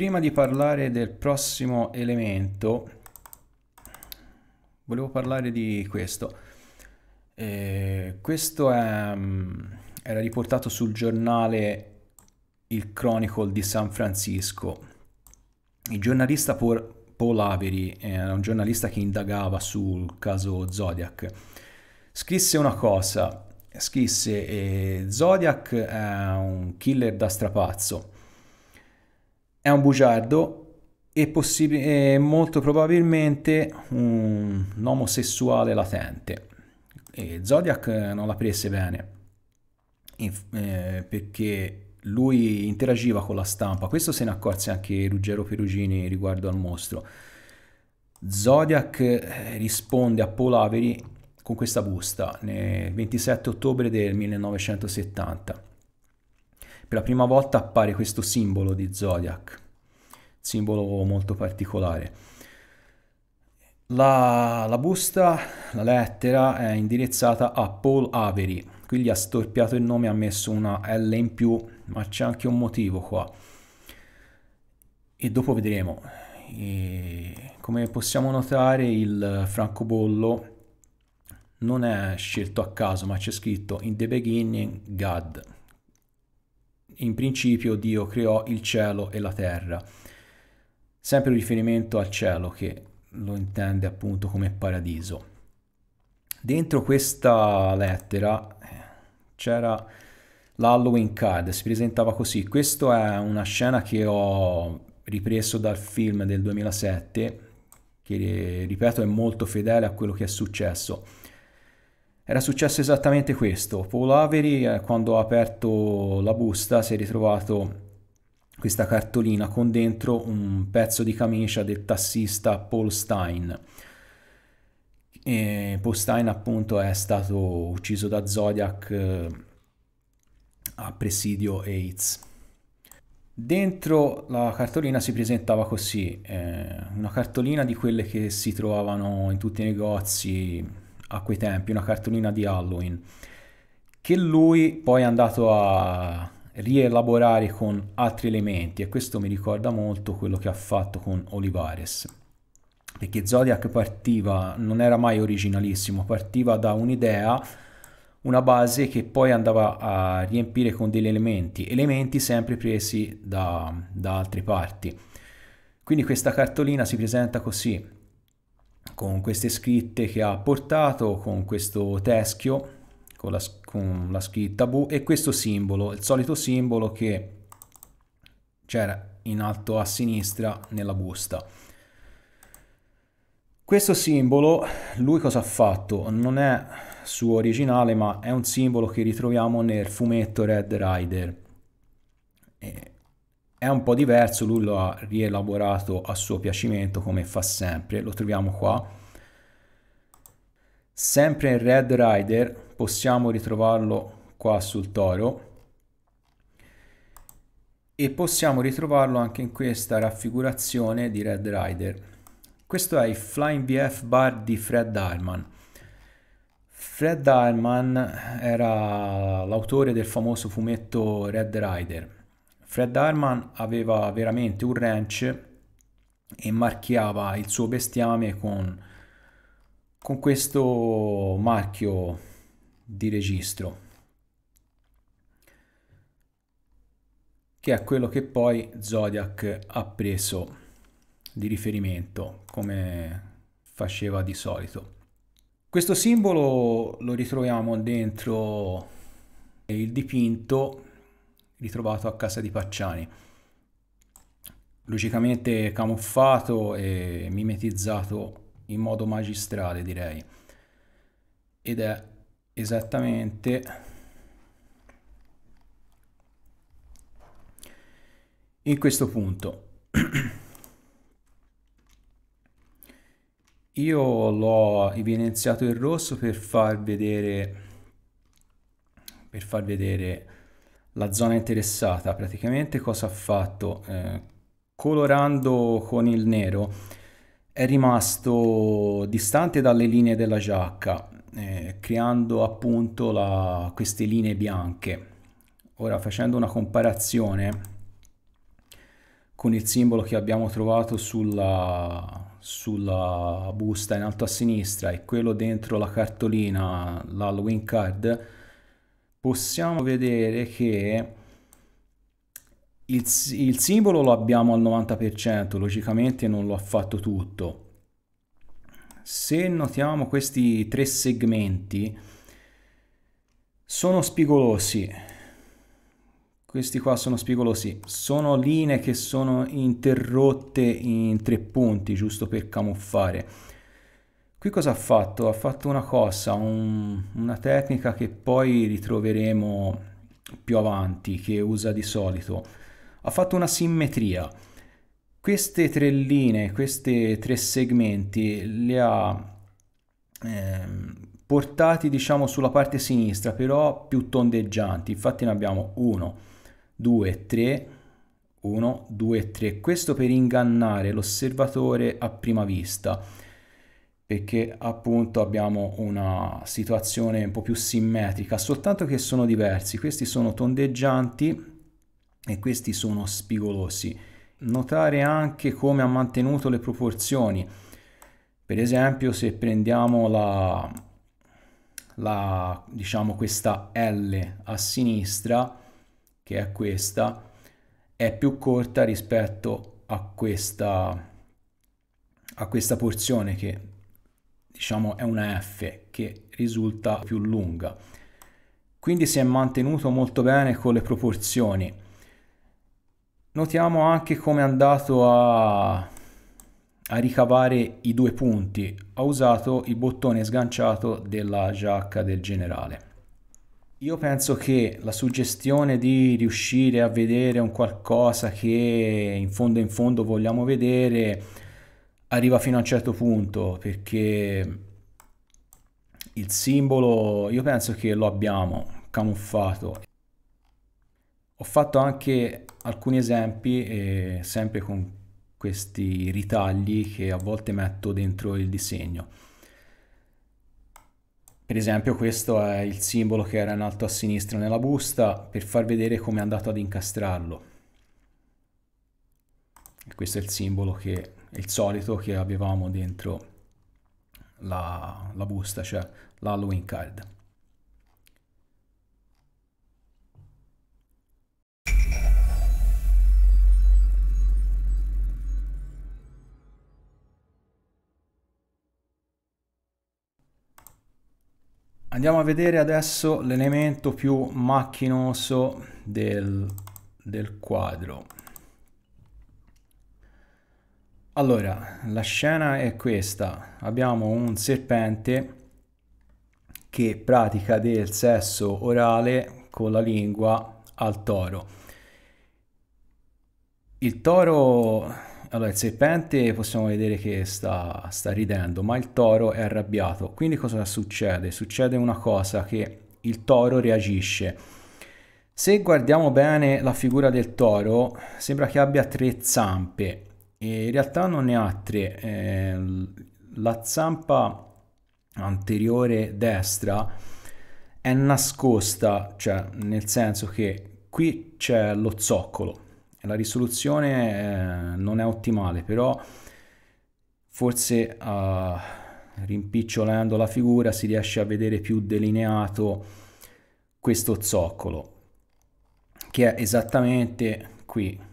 prima di parlare del prossimo elemento, volevo parlare di questo. Eh, questo è, mm, era riportato sul giornale Il Chronicle di San Francisco. Il giornalista Paul Avery, era un giornalista che indagava sul caso Zodiac, scrisse una cosa, scrisse eh, Zodiac è un killer da strapazzo è un bugiardo e è molto probabilmente un omosessuale latente. E Zodiac non la prese bene eh, perché lui interagiva con la stampa. Questo se ne accorse anche Ruggero Perugini riguardo al mostro. Zodiac eh, risponde a Polaveri con questa busta nel 27 ottobre del 1970 per la prima volta appare questo simbolo di Zodiac, simbolo molto particolare. La, la busta, la lettera è indirizzata a Paul Avery, qui gli ha storpiato il nome, ha messo una L in più, ma c'è anche un motivo qua. E dopo vedremo. E come possiamo notare il francobollo non è scelto a caso, ma c'è scritto In the beginning God in principio Dio creò il cielo e la terra. Sempre riferimento al cielo che lo intende appunto come paradiso. Dentro questa lettera eh, c'era l'Halloween card, si presentava così. Questa è una scena che ho ripreso dal film del 2007 che ripeto è molto fedele a quello che è successo era successo esattamente questo. Paul Avery, eh, quando ha aperto la busta, si è ritrovato questa cartolina con dentro un pezzo di camicia del tassista Paul Stein. E Paul Stein appunto è stato ucciso da Zodiac eh, a Presidio AIDS. Dentro la cartolina si presentava così, eh, una cartolina di quelle che si trovavano in tutti i negozi, a quei tempi, una cartolina di Halloween, che lui poi è andato a rielaborare con altri elementi e questo mi ricorda molto quello che ha fatto con Olivares perché Zodiac partiva, non era mai originalissimo, partiva da un'idea, una base che poi andava a riempire con degli elementi, elementi sempre presi da, da altre parti. Quindi questa cartolina si presenta così, con queste scritte che ha portato, con questo teschio, con la, con la scritta V e questo simbolo, il solito simbolo che c'era in alto a sinistra nella busta. Questo simbolo, lui cosa ha fatto? Non è suo originale, ma è un simbolo che ritroviamo nel fumetto Red Rider. E è un po' diverso, lui lo ha rielaborato a suo piacimento come fa sempre, lo troviamo qua. Sempre in Red Rider possiamo ritrovarlo qua sul toro e possiamo ritrovarlo anche in questa raffigurazione di Red Rider. Questo è il Flying VF Bar di Fred Darman. Fred Darman era l'autore del famoso fumetto Red Rider Fred Harman aveva veramente un ranch e marchiava il suo bestiame con, con questo marchio di registro che è quello che poi Zodiac ha preso di riferimento come faceva di solito. Questo simbolo lo ritroviamo dentro il dipinto ritrovato a casa di Pacciani. Logicamente camuffato e mimetizzato in modo magistrale direi. Ed è esattamente in questo punto. Io l'ho evidenziato in rosso per far vedere per far vedere la zona interessata praticamente cosa ha fatto eh, colorando con il nero è rimasto distante dalle linee della giacca eh, creando appunto la, queste linee bianche ora facendo una comparazione con il simbolo che abbiamo trovato sulla, sulla busta in alto a sinistra e quello dentro la cartolina l'halloween card possiamo vedere che il, il simbolo lo abbiamo al 90%, logicamente non lo ha fatto tutto. Se notiamo questi tre segmenti, sono spigolosi, questi qua sono spigolosi, sono linee che sono interrotte in tre punti giusto per camuffare Qui cosa ha fatto? Ha fatto una cosa, un, una tecnica che poi ritroveremo più avanti, che usa di solito. Ha fatto una simmetria. Queste tre linee, questi tre segmenti li ha eh, portati diciamo sulla parte sinistra, però più tondeggianti. Infatti ne abbiamo 1, 2, 3, 1, 2, 3. Questo per ingannare l'osservatore a prima vista perché appunto abbiamo una situazione un po' più simmetrica, soltanto che sono diversi, questi sono tondeggianti e questi sono spigolosi. Notare anche come ha mantenuto le proporzioni, per esempio se prendiamo la, la diciamo questa L a sinistra, che è questa, è più corta rispetto a questa, a questa porzione che diciamo è una F che risulta più lunga. Quindi si è mantenuto molto bene con le proporzioni. Notiamo anche come è andato a, a ricavare i due punti. Ha usato il bottone sganciato della giacca del generale. Io penso che la suggestione di riuscire a vedere un qualcosa che in fondo in fondo vogliamo vedere arriva fino a un certo punto perché il simbolo io penso che lo abbiamo camuffato ho fatto anche alcuni esempi eh, sempre con questi ritagli che a volte metto dentro il disegno per esempio questo è il simbolo che era in alto a sinistra nella busta per far vedere come è andato ad incastrarlo e questo è il simbolo che il solito che avevamo dentro la, la busta, cioè l'Halloween card. Andiamo a vedere adesso l'elemento più macchinoso del, del quadro. Allora, la scena è questa. Abbiamo un serpente che pratica del sesso orale con la lingua al toro. Il toro, allora il serpente possiamo vedere che sta, sta ridendo, ma il toro è arrabbiato. Quindi cosa succede? Succede una cosa che il toro reagisce. Se guardiamo bene la figura del toro, sembra che abbia tre zampe in realtà non ne ha tre. Eh, la zampa anteriore destra è nascosta, cioè nel senso che qui c'è lo zoccolo. La risoluzione eh, non è ottimale, però forse eh, rimpicciolando la figura si riesce a vedere più delineato questo zoccolo, che è esattamente qui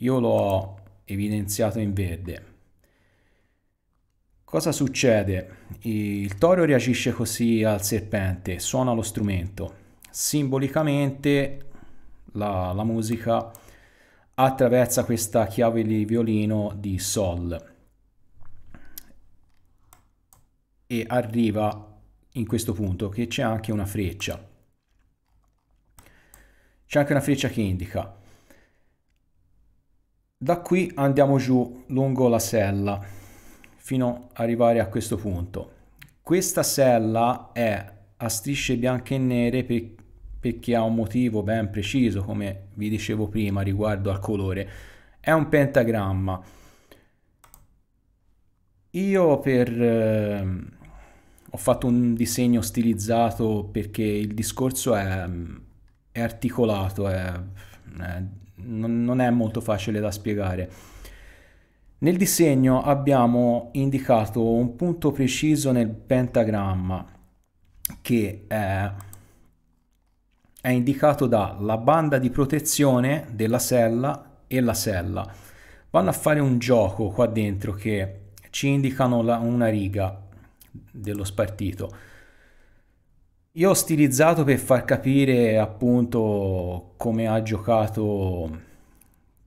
io l'ho evidenziato in verde. Cosa succede? Il toro reagisce così al serpente, suona lo strumento. Simbolicamente la, la musica attraversa questa chiave di violino di Sol e arriva in questo punto che c'è anche una freccia. C'è anche una freccia che indica da qui andiamo giù lungo la sella fino ad arrivare a questo punto questa sella è a strisce bianche e nere per, perché ha un motivo ben preciso come vi dicevo prima riguardo al colore è un pentagramma io per eh, ho fatto un disegno stilizzato perché il discorso è, mm, è articolato è, è non, non è molto facile da spiegare. Nel disegno abbiamo indicato un punto preciso nel pentagramma che è, è indicato dalla banda di protezione della sella e la sella. Vanno a fare un gioco qua dentro che ci indicano la, una riga dello spartito io ho stilizzato per far capire appunto come ha giocato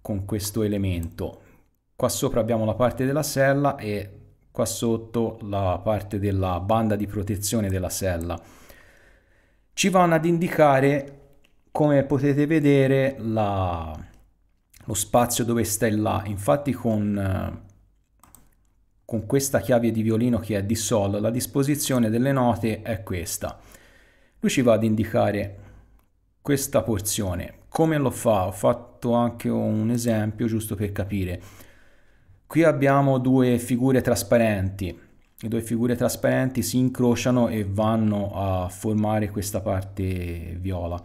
con questo elemento. Qua sopra abbiamo la parte della sella e qua sotto la parte della banda di protezione della sella. Ci vanno ad indicare, come potete vedere, la... lo spazio dove sta il La. Infatti con, con questa chiave di violino che è di Sol, la disposizione delle note è questa lui ci va ad indicare questa porzione. Come lo fa? Ho fatto anche un esempio giusto per capire. Qui abbiamo due figure trasparenti. Le due figure trasparenti si incrociano e vanno a formare questa parte viola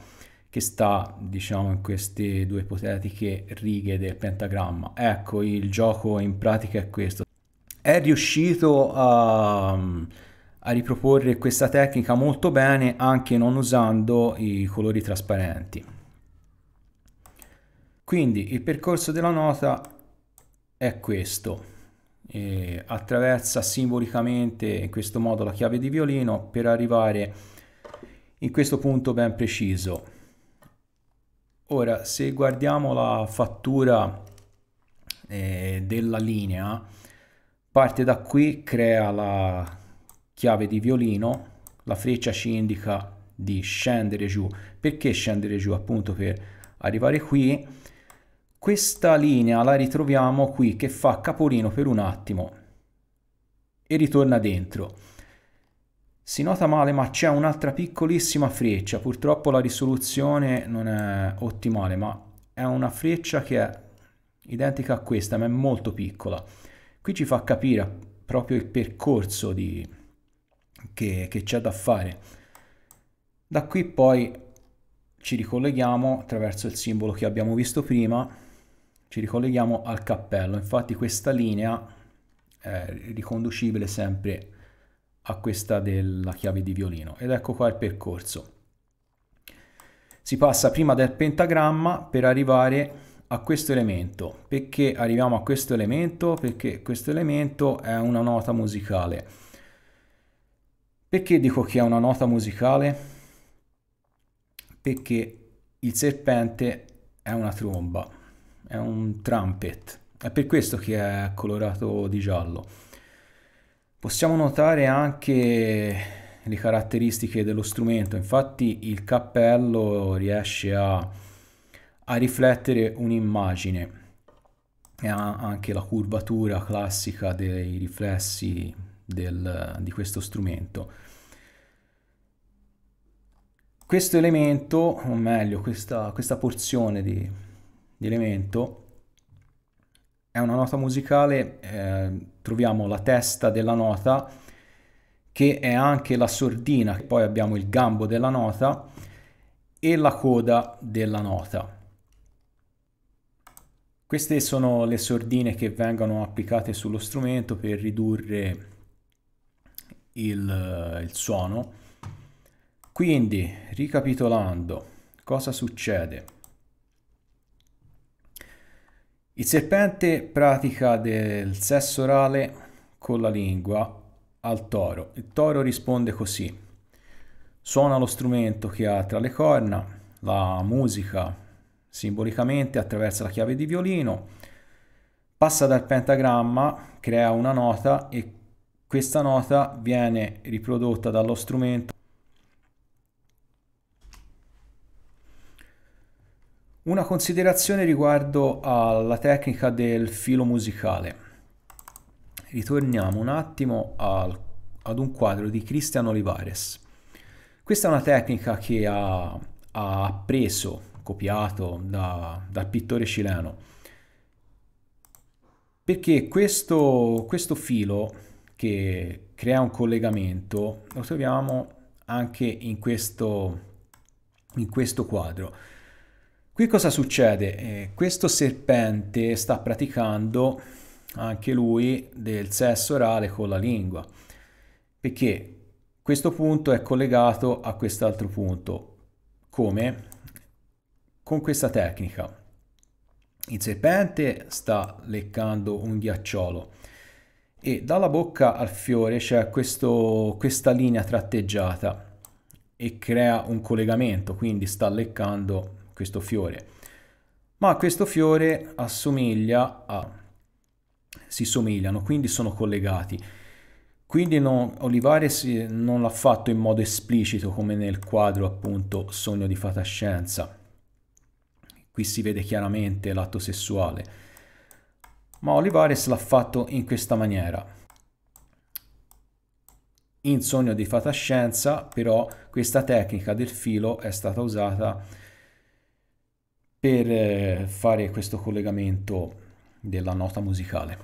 che sta diciamo in queste due ipotetiche righe del pentagramma. Ecco, il gioco in pratica è questo. È riuscito a a riproporre questa tecnica molto bene anche non usando i colori trasparenti. Quindi il percorso della nota è questo. E attraversa simbolicamente in questo modo la chiave di violino per arrivare in questo punto ben preciso. Ora, se guardiamo la fattura eh, della linea, parte da qui, crea la chiave di violino, la freccia ci indica di scendere giù. Perché scendere giù? Appunto per arrivare qui. Questa linea la ritroviamo qui che fa capolino per un attimo e ritorna dentro. Si nota male ma c'è un'altra piccolissima freccia, purtroppo la risoluzione non è ottimale ma è una freccia che è identica a questa ma è molto piccola. Qui ci fa capire proprio il percorso di, che, che c'è da fare. Da qui poi ci ricolleghiamo attraverso il simbolo che abbiamo visto prima, ci ricolleghiamo al cappello. Infatti questa linea è riconducibile sempre a questa della chiave di violino. Ed ecco qua il percorso. Si passa prima del pentagramma per arrivare a questo elemento. Perché arriviamo a questo elemento? Perché questo elemento è una nota musicale perché dico che è una nota musicale? Perché il serpente è una tromba, è un trumpet, è per questo che è colorato di giallo. Possiamo notare anche le caratteristiche dello strumento, infatti il cappello riesce a, a riflettere un'immagine e ha anche la curvatura classica dei riflessi del, di questo strumento questo elemento, o meglio questa, questa porzione di, di, elemento, è una nota musicale, eh, troviamo la testa della nota che è anche la sordina, poi abbiamo il gambo della nota e la coda della nota. Queste sono le sordine che vengono applicate sullo strumento per ridurre il, il suono quindi, ricapitolando, cosa succede? Il serpente pratica del sesso orale con la lingua al toro. Il toro risponde così. Suona lo strumento che ha tra le corna, la musica simbolicamente attraverso la chiave di violino, passa dal pentagramma, crea una nota e questa nota viene riprodotta dallo strumento Una considerazione riguardo alla tecnica del filo musicale. Ritorniamo un attimo al, ad un quadro di Cristian Olivares. Questa è una tecnica che ha, ha appreso, copiato da, dal pittore cileno, perché questo, questo filo che crea un collegamento lo troviamo anche in questo, in questo quadro Qui cosa succede? Eh, questo serpente sta praticando anche lui del sesso orale con la lingua, perché questo punto è collegato a quest'altro punto. Come? Con questa tecnica. Il serpente sta leccando un ghiacciolo e dalla bocca al fiore c'è questo, questa linea tratteggiata e crea un collegamento, quindi sta leccando questo fiore. Ma questo fiore assomiglia a... si somigliano, quindi sono collegati. Quindi no, Olivare eh, non l'ha fatto in modo esplicito come nel quadro appunto Sogno di Fatascienza. Qui si vede chiaramente l'atto sessuale. Ma Olivares l'ha fatto in questa maniera. In Sogno di Fatascienza però questa tecnica del filo è stata usata per eh, fare questo collegamento della nota musicale.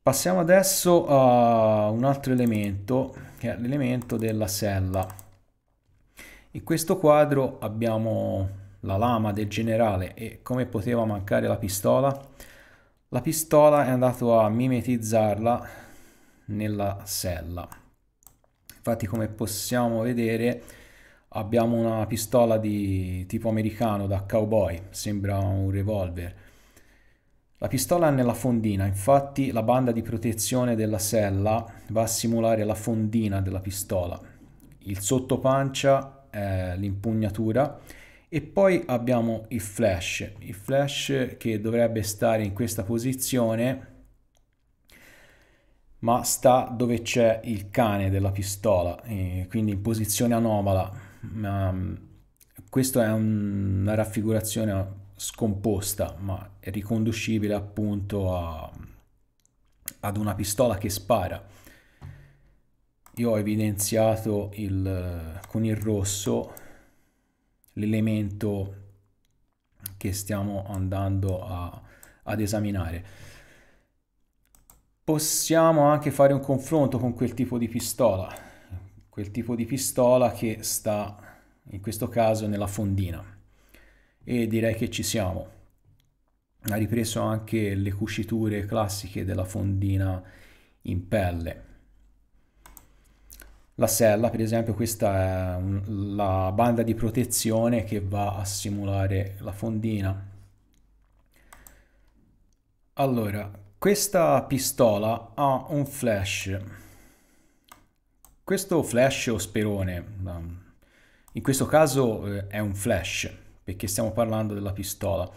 Passiamo adesso a un altro elemento, che è l'elemento della sella. In questo quadro abbiamo la lama del generale e come poteva mancare la pistola, la pistola è andato a mimetizzarla nella sella. Infatti come possiamo vedere abbiamo una pistola di tipo americano da cowboy, sembra un revolver. La pistola è nella fondina, infatti la banda di protezione della sella va a simulare la fondina della pistola. Il sottopancia è l'impugnatura e poi abbiamo il flash il flash che dovrebbe stare in questa posizione ma sta dove c'è il cane della pistola quindi in posizione anomala mm, questa è una raffigurazione scomposta ma è riconducibile appunto a, ad una pistola che spara io ho evidenziato il, con il rosso l'elemento che stiamo andando a, ad esaminare. Possiamo anche fare un confronto con quel tipo di pistola, quel tipo di pistola che sta in questo caso nella fondina e direi che ci siamo. Ha ripreso anche le cuciture classiche della fondina in pelle. La sella, per esempio, questa è un, la banda di protezione che va a simulare la fondina. Allora, questa pistola ha un flash. Questo flash o sperone, in questo caso eh, è un flash, perché stiamo parlando della pistola.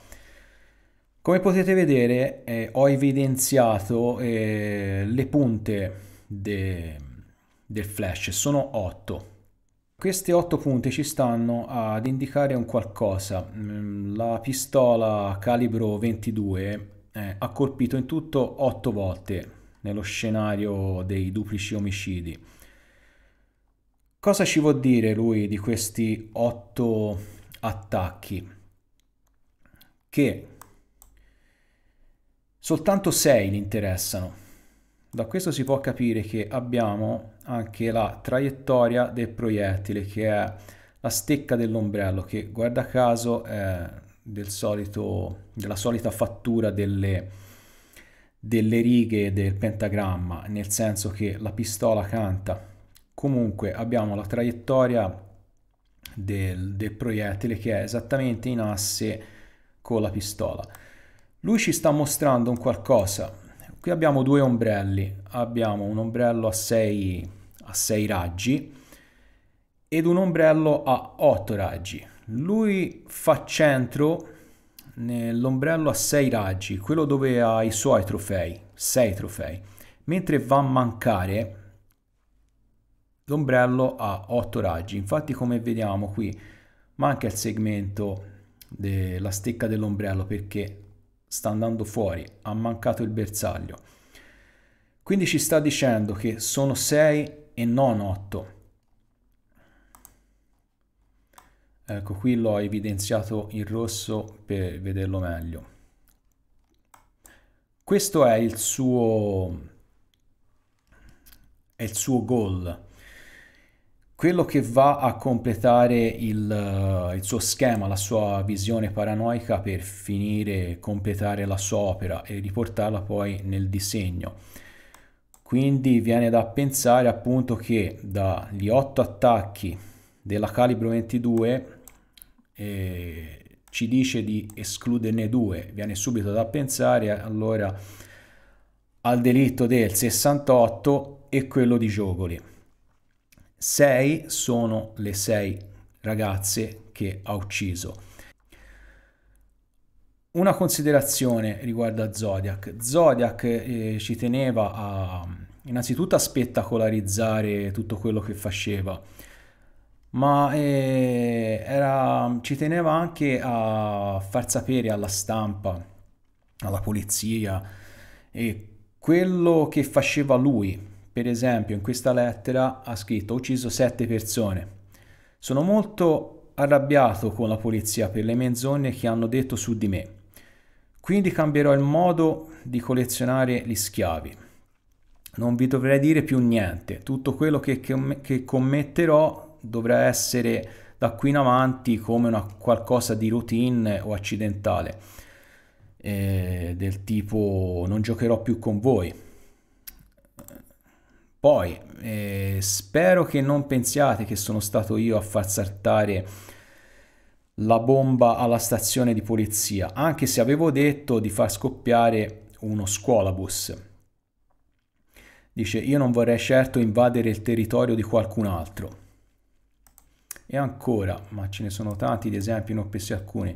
Come potete vedere eh, ho evidenziato eh, le punte de, del flash, sono 8. Queste 8 punte ci stanno ad indicare un qualcosa. Mm, la pistola calibro 22 eh, ha colpito in tutto 8 volte nello scenario dei duplici omicidi. Cosa ci vuol dire lui di questi 8 attacchi? Che soltanto 6 gli interessano da questo si può capire che abbiamo anche la traiettoria del proiettile, che è la stecca dell'ombrello, che guarda caso è del solito, della solita fattura delle, delle righe del pentagramma, nel senso che la pistola canta. Comunque abbiamo la traiettoria del, del proiettile che è esattamente in asse con la pistola. Lui ci sta mostrando un qualcosa, Qui abbiamo due ombrelli, abbiamo un ombrello a 6, a 6 raggi ed un ombrello a 8 raggi. Lui fa centro nell'ombrello a 6 raggi, quello dove ha i suoi trofei, 6 trofei, mentre va a mancare l'ombrello a 8 raggi. Infatti come vediamo qui manca il segmento della stecca dell'ombrello perché sta andando fuori, ha mancato il bersaglio. Quindi ci sta dicendo che sono 6 e non 8. Ecco, qui l'ho evidenziato in rosso per vederlo meglio. Questo è il suo, è il suo goal quello che va a completare il, eh, il, suo schema, la sua visione paranoica per finire, completare la sua opera e riportarla poi nel disegno. Quindi viene da pensare appunto che dagli otto attacchi della calibro 22 eh, ci dice di escluderne due, viene subito da pensare allora al delitto del 68 e quello di Giogoli. 6 sono le 6 ragazze che ha ucciso. Una considerazione riguardo a Zodiac. Zodiac eh, ci teneva a innanzitutto a spettacolarizzare tutto quello che faceva, ma eh, era, ci teneva anche a far sapere alla stampa, alla polizia, eh, quello che faceva lui per esempio in questa lettera ha scritto ho ucciso sette persone. Sono molto arrabbiato con la polizia per le menzogne che hanno detto su di me. Quindi cambierò il modo di collezionare gli schiavi. Non vi dovrei dire più niente, tutto quello che, che, che commetterò dovrà essere da qui in avanti come una, qualcosa di routine o accidentale, eh, del tipo non giocherò più con voi. Poi eh, spero che non pensiate che sono stato io a far saltare la bomba alla stazione di polizia, anche se avevo detto di far scoppiare uno scuolabus. Dice io non vorrei certo invadere il territorio di qualcun altro. E ancora, ma ce ne sono tanti di esempi, non pensi alcuni.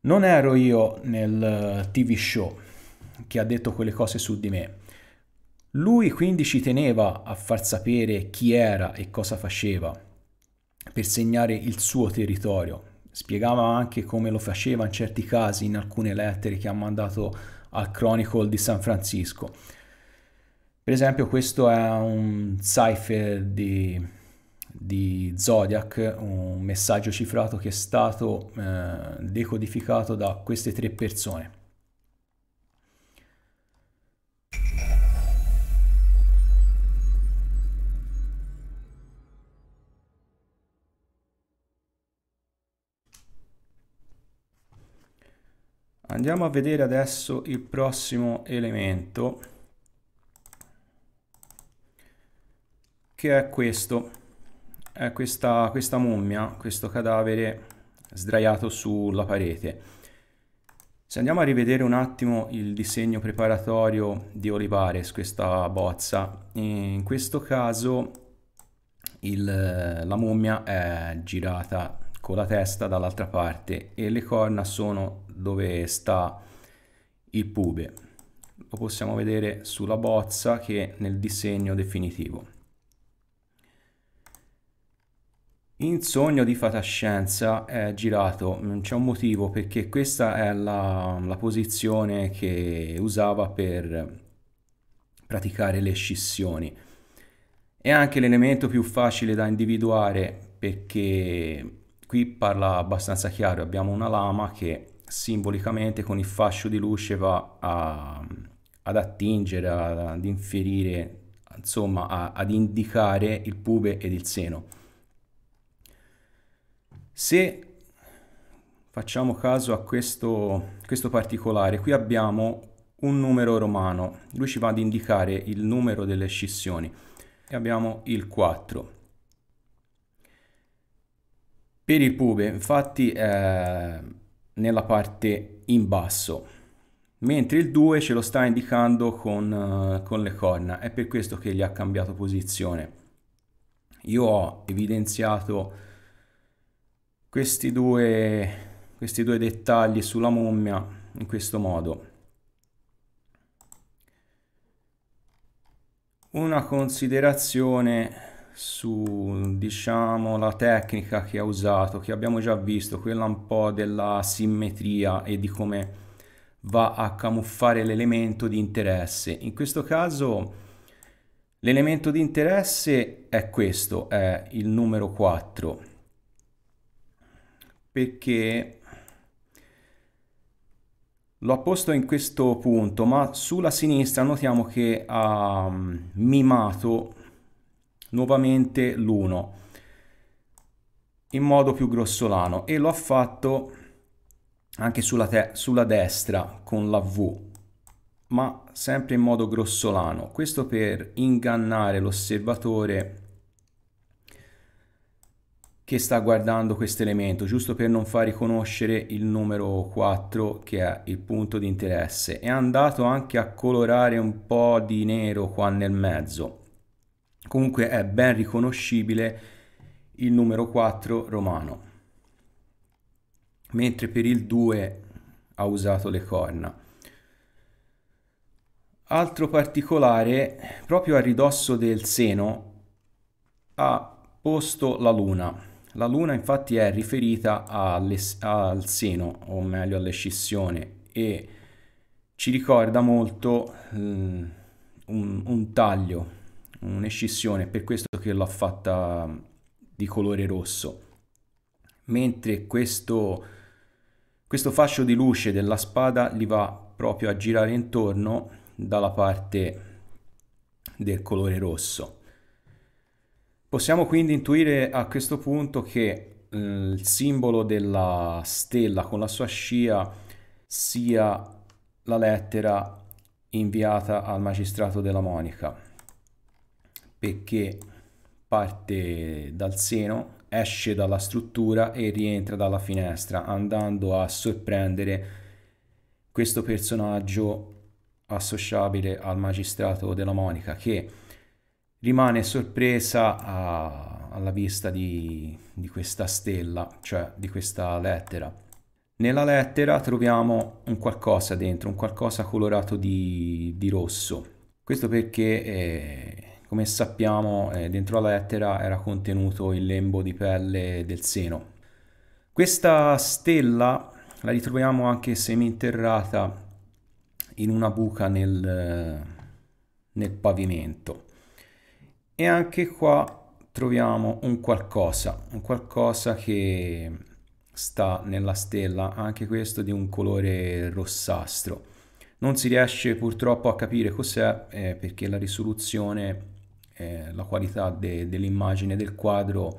Non ero io nel eh, TV show che ha detto quelle cose su di me lui quindi ci teneva a far sapere chi era e cosa faceva per segnare il suo territorio. Spiegava anche come lo faceva in certi casi in alcune lettere che ha mandato al Chronicle di San Francisco. Per esempio questo è un cipher di, di Zodiac, un messaggio cifrato che è stato eh, decodificato da queste tre persone. Andiamo a vedere adesso il prossimo elemento che è questo, è questa, questa mummia, questo cadavere sdraiato sulla parete. Se andiamo a rivedere un attimo il disegno preparatorio di Olivares, questa bozza, in questo caso il, la mummia è girata con la testa dall'altra parte e le corna sono dove sta il pube. Lo possiamo vedere sulla bozza che nel disegno definitivo. In sogno di fatascienza è girato, c'è un motivo perché questa è la, la, posizione che usava per praticare le scissioni. È anche l'elemento più facile da individuare perché qui parla abbastanza chiaro, abbiamo una lama che simbolicamente con il fascio di luce va a, ad attingere, a, ad inferire, insomma a, ad indicare il pube ed il seno. Se facciamo caso a questo, questo particolare, qui abbiamo un numero romano, lui ci va ad indicare il numero delle scissioni e abbiamo il 4. Per il pube infatti eh, nella parte in basso mentre il 2 ce lo sta indicando con, uh, con le corna è per questo che gli ha cambiato posizione io ho evidenziato questi due, questi due dettagli sulla mummia in questo modo una considerazione su diciamo la tecnica che ha usato che abbiamo già visto quella un po' della simmetria e di come va a camuffare l'elemento di interesse in questo caso l'elemento di interesse è questo è il numero 4 perché l'ho posto in questo punto ma sulla sinistra notiamo che ha mm, mimato nuovamente l'1 in modo più grossolano e lo ha fatto anche sulla, sulla destra con la V ma sempre in modo grossolano questo per ingannare l'osservatore che sta guardando questo elemento giusto per non far riconoscere il numero 4 che è il punto di interesse è andato anche a colorare un po' di nero qua nel mezzo Comunque è ben riconoscibile il numero 4 romano, mentre per il 2 ha usato le corna. Altro particolare, proprio a ridosso del seno ha posto la luna. La luna infatti è riferita al seno, o meglio all'escissione, e ci ricorda molto um, un, un taglio un'escissione, per questo che l'ho fatta mm, di colore rosso. Mentre questo, questo fascio di luce della spada li va proprio a girare intorno dalla parte del colore rosso. Possiamo quindi intuire a questo punto che mm, il simbolo della stella con la sua scia sia la lettera inviata al magistrato della Monica perché parte dal seno, esce dalla struttura e rientra dalla finestra andando a sorprendere questo personaggio associabile al magistrato della Monica che rimane sorpresa a, alla vista di, di questa stella, cioè di questa lettera. Nella lettera troviamo un qualcosa dentro, un qualcosa colorato di, di rosso. Questo perché eh, come sappiamo, eh, dentro la lettera era contenuto il lembo di pelle del seno. Questa stella la ritroviamo anche seminterrata in una buca nel, nel pavimento. E anche qua troviamo un qualcosa, un qualcosa che sta nella stella, anche questo di un colore rossastro. Non si riesce purtroppo a capire cos'è eh, perché la risoluzione eh, la qualità de- dell'immagine del quadro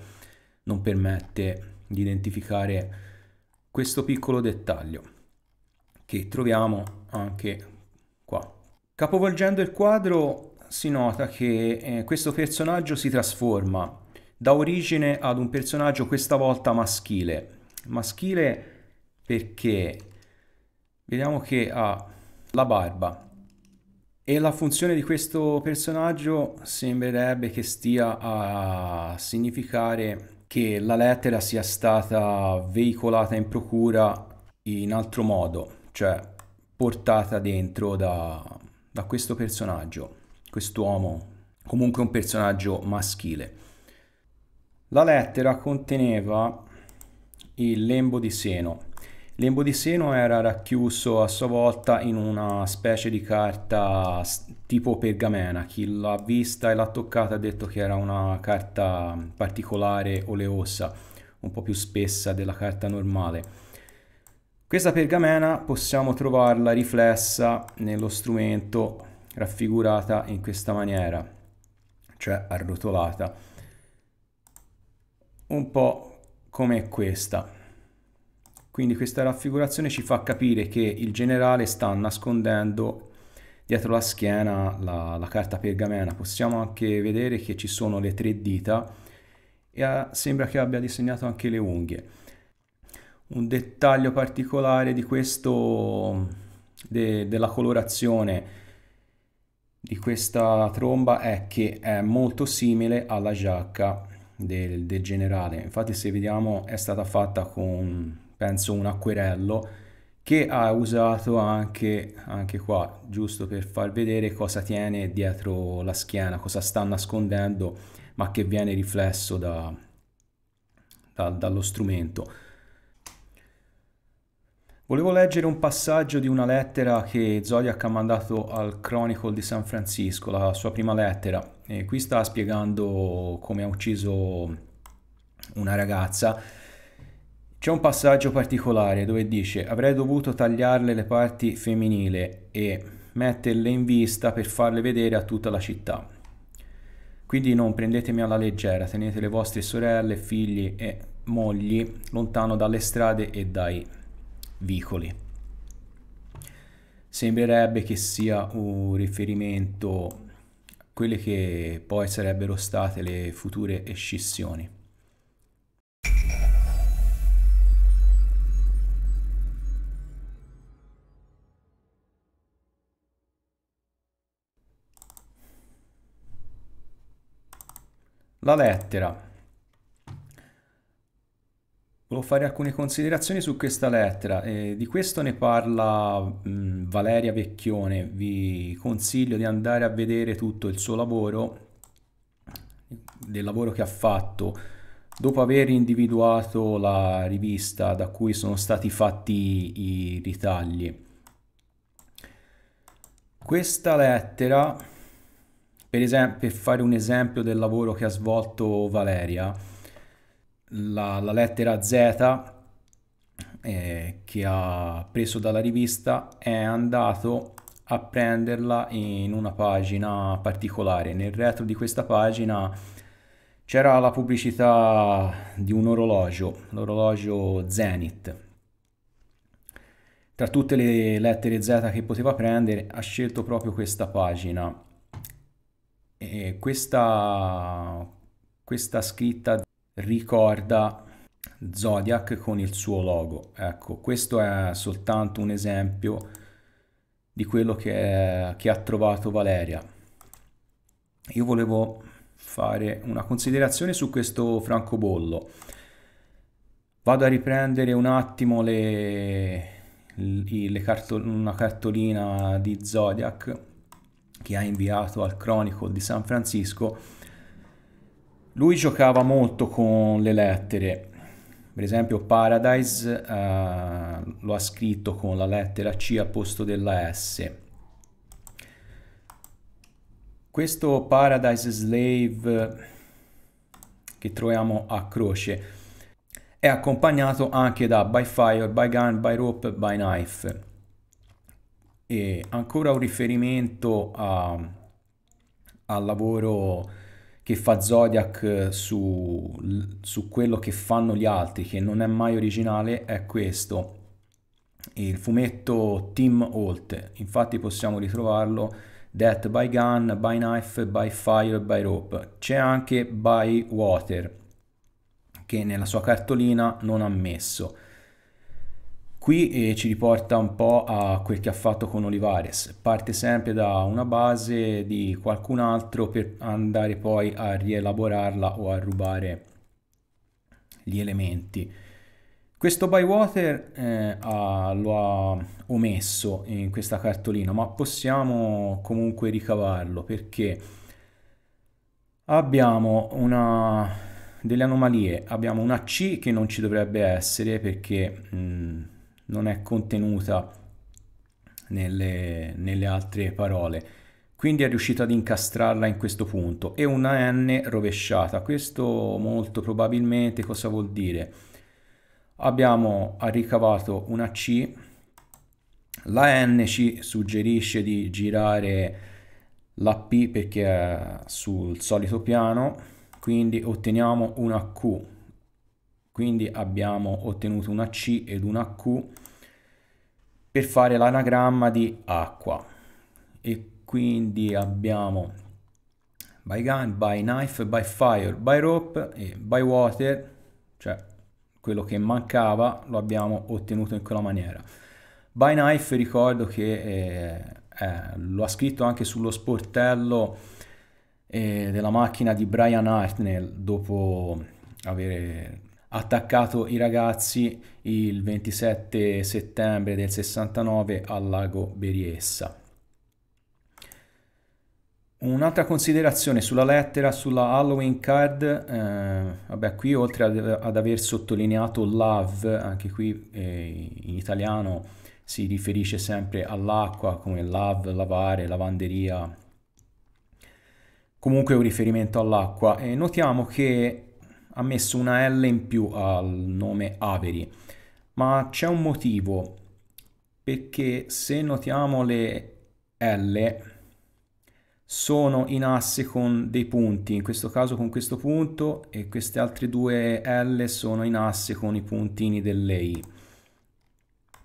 non permette di identificare questo piccolo dettaglio che troviamo anche qua. Capovolgendo il quadro si nota che eh, questo personaggio si trasforma, da origine ad un personaggio questa volta maschile. Maschile perché vediamo che ha la barba, e la funzione di questo personaggio sembrerebbe che stia a significare che la lettera sia stata veicolata in procura in altro modo, cioè portata dentro da, da questo personaggio, quest'uomo, comunque un personaggio maschile. La lettera conteneva il lembo di seno Lembo di Seno era racchiuso a sua volta in una specie di carta tipo pergamena. Chi l'ha vista e l'ha toccata ha detto che era una carta particolare oleosa, un po' più spessa della carta normale. Questa pergamena possiamo trovarla riflessa nello strumento raffigurata in questa maniera, cioè arrotolata, un po' come questa. Quindi questa raffigurazione ci fa capire che il generale sta nascondendo dietro la schiena la, la carta pergamena. Possiamo anche vedere che ci sono le tre dita e a, ah, sembra che abbia disegnato anche le unghie. Un dettaglio particolare di questo, de, della colorazione di questa tromba è che è molto simile alla giacca del, del generale infatti se vediamo è stata fatta con penso un acquerello che ha usato anche, anche qua giusto per far vedere cosa tiene dietro la schiena cosa sta nascondendo ma che viene riflesso da, da, dallo strumento Volevo leggere un passaggio di una lettera che Zodiac ha mandato al Chronicle di San Francisco, la sua prima lettera. E qui sta spiegando come ha ucciso una ragazza c'è un passaggio particolare dove dice avrei dovuto tagliarle le parti femminili e metterle in vista per farle vedere a tutta la città. Quindi non prendetemi alla leggera, tenete le vostre sorelle, figli e mogli lontano dalle strade e dai vicoli. Sembrerebbe che sia un riferimento a quelle che poi sarebbero state le future escissioni. La lettera. Volevo fare alcune considerazioni su questa lettera, eh, di questo ne parla mh, Valeria Vecchione, vi consiglio di andare a vedere tutto il suo lavoro, del lavoro che ha fatto dopo aver individuato la rivista da cui sono stati fatti i ritagli. Questa lettera per esempio, per fare un esempio del lavoro che ha svolto Valeria, la, la lettera Z eh, che ha preso dalla rivista è andato a prenderla in una pagina particolare. Nel retro di questa pagina c'era la pubblicità di un orologio, l'orologio Zenith. Tra tutte le lettere Z che poteva prendere ha scelto proprio questa pagina e eh, questa, questa scritta ricorda Zodiac con il suo logo. Ecco, questo è soltanto un esempio di quello che, è, che ha trovato Valeria. Io volevo fare una considerazione su questo francobollo. Vado a riprendere un attimo le, le carto, una cartolina di Zodiac che ha inviato al Chronicle di San Francisco, lui giocava molto con le lettere. Per esempio Paradise eh, lo ha scritto con la lettera C al posto della S. Questo Paradise Slave che troviamo a croce è accompagnato anche da By Fire, By Gun, By Rope, By Knife. E ancora un riferimento a, al lavoro che fa Zodiac su, su quello che fanno gli altri, che non è mai originale, è questo. Il fumetto Tim Holt, infatti possiamo ritrovarlo Death by Gun, by Knife, by Fire, by Rope. C'è anche By Water, che nella sua cartolina non ha messo qui eh, ci riporta un po' a quel che ha fatto con Olivares, parte sempre da una base di qualcun altro per andare poi a rielaborarla o a rubare gli elementi. Questo Bywater eh, ha, lo ha omesso in questa cartolina, ma possiamo comunque ricavarlo perché abbiamo una, delle anomalie, abbiamo una C che non ci dovrebbe essere perché... Mh, mm, non è contenuta nelle, nelle altre parole. Quindi è riuscito ad incastrarla in questo punto. E una N rovesciata. Questo molto probabilmente cosa vuol dire? Abbiamo ricavato una C. La N ci suggerisce di girare la P perché è sul solito piano. Quindi otteniamo una Q quindi abbiamo ottenuto una C ed una Q per fare l'anagramma di acqua e quindi abbiamo by gun, by knife, by fire, by rope e by water, cioè quello che mancava lo abbiamo ottenuto in quella maniera. By knife ricordo che eh, eh, lo ha scritto anche sullo sportello eh, della macchina di Brian Hartnell dopo avere attaccato i ragazzi il 27 settembre del 69 al lago Beriessa. Un'altra considerazione sulla lettera, sulla Halloween card, eh, vabbè qui oltre ad, ad, aver sottolineato love, anche qui eh, in italiano si riferisce sempre all'acqua come love, lavare, lavanderia, comunque un riferimento all'acqua. E notiamo che ha messo una L in più al nome Avery, ma c'è un motivo, perché se notiamo le L sono in asse con dei punti, in questo caso con questo punto e queste altre due L sono in asse con i puntini delle I.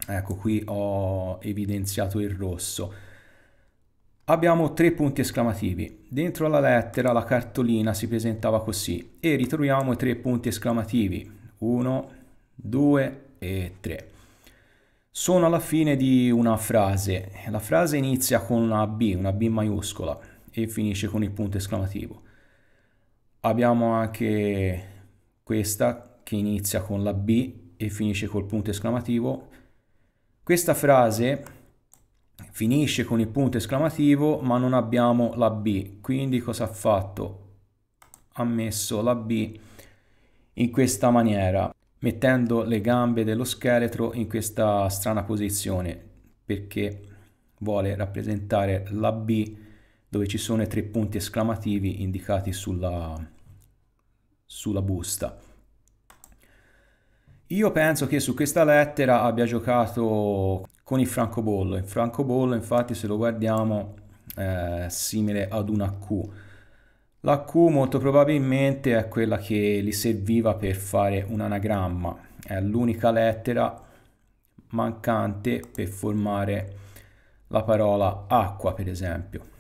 Ecco qui ho evidenziato il rosso Abbiamo tre punti esclamativi. Dentro alla lettera la cartolina si presentava così e ritroviamo i tre punti esclamativi 1, 2 e 3. Sono alla fine di una frase. La frase inizia con una B, una B maiuscola e finisce con il punto esclamativo. Abbiamo anche questa che inizia con la B e finisce col punto esclamativo. Questa frase finisce con il punto esclamativo ma non abbiamo la B quindi cosa ha fatto? ha messo la B in questa maniera mettendo le gambe dello scheletro in questa strana posizione perché vuole rappresentare la B dove ci sono i tre punti esclamativi indicati sulla, sulla busta. Io penso che su questa lettera abbia giocato con il francobollo. Il francobollo infatti se lo guardiamo è eh, simile ad una Q. La Q molto probabilmente è quella che gli serviva per fare un anagramma, è l'unica lettera mancante per formare la parola acqua per esempio.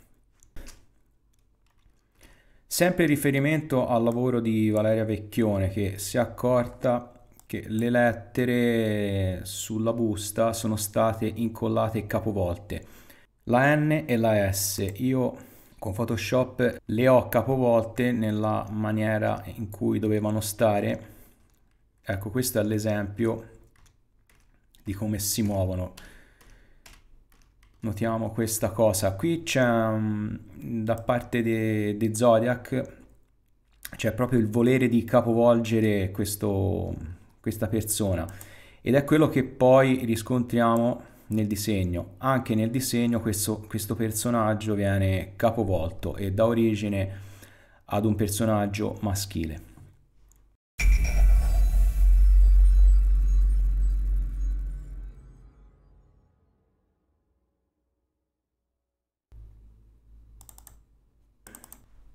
Sempre riferimento al lavoro di Valeria Vecchione che si è accorta che le lettere sulla busta sono state incollate capovolte. La N e la S. Io con Photoshop le ho capovolte nella maniera in cui dovevano stare. Ecco, questo è l'esempio di come si muovono. Notiamo questa cosa. Qui c'è mm, da parte di Zodiac c'è proprio il volere di capovolgere questo questa persona ed è quello che poi riscontriamo nel disegno. Anche nel disegno questo, questo personaggio viene capovolto e dà origine ad un personaggio maschile.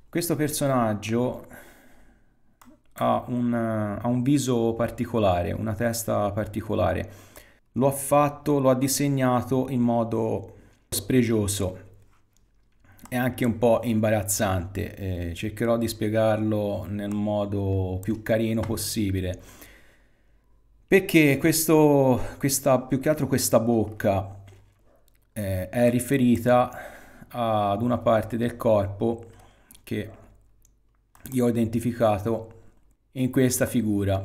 Questo personaggio ha un, ha un viso particolare, una testa particolare. Lo ha fatto, lo ha disegnato in modo spregioso, è anche un po' imbarazzante, eh, cercherò di spiegarlo nel modo più carino possibile. Perché questo, questa, più che altro questa bocca eh, è riferita ad una parte del corpo che io ho identificato in questa figura.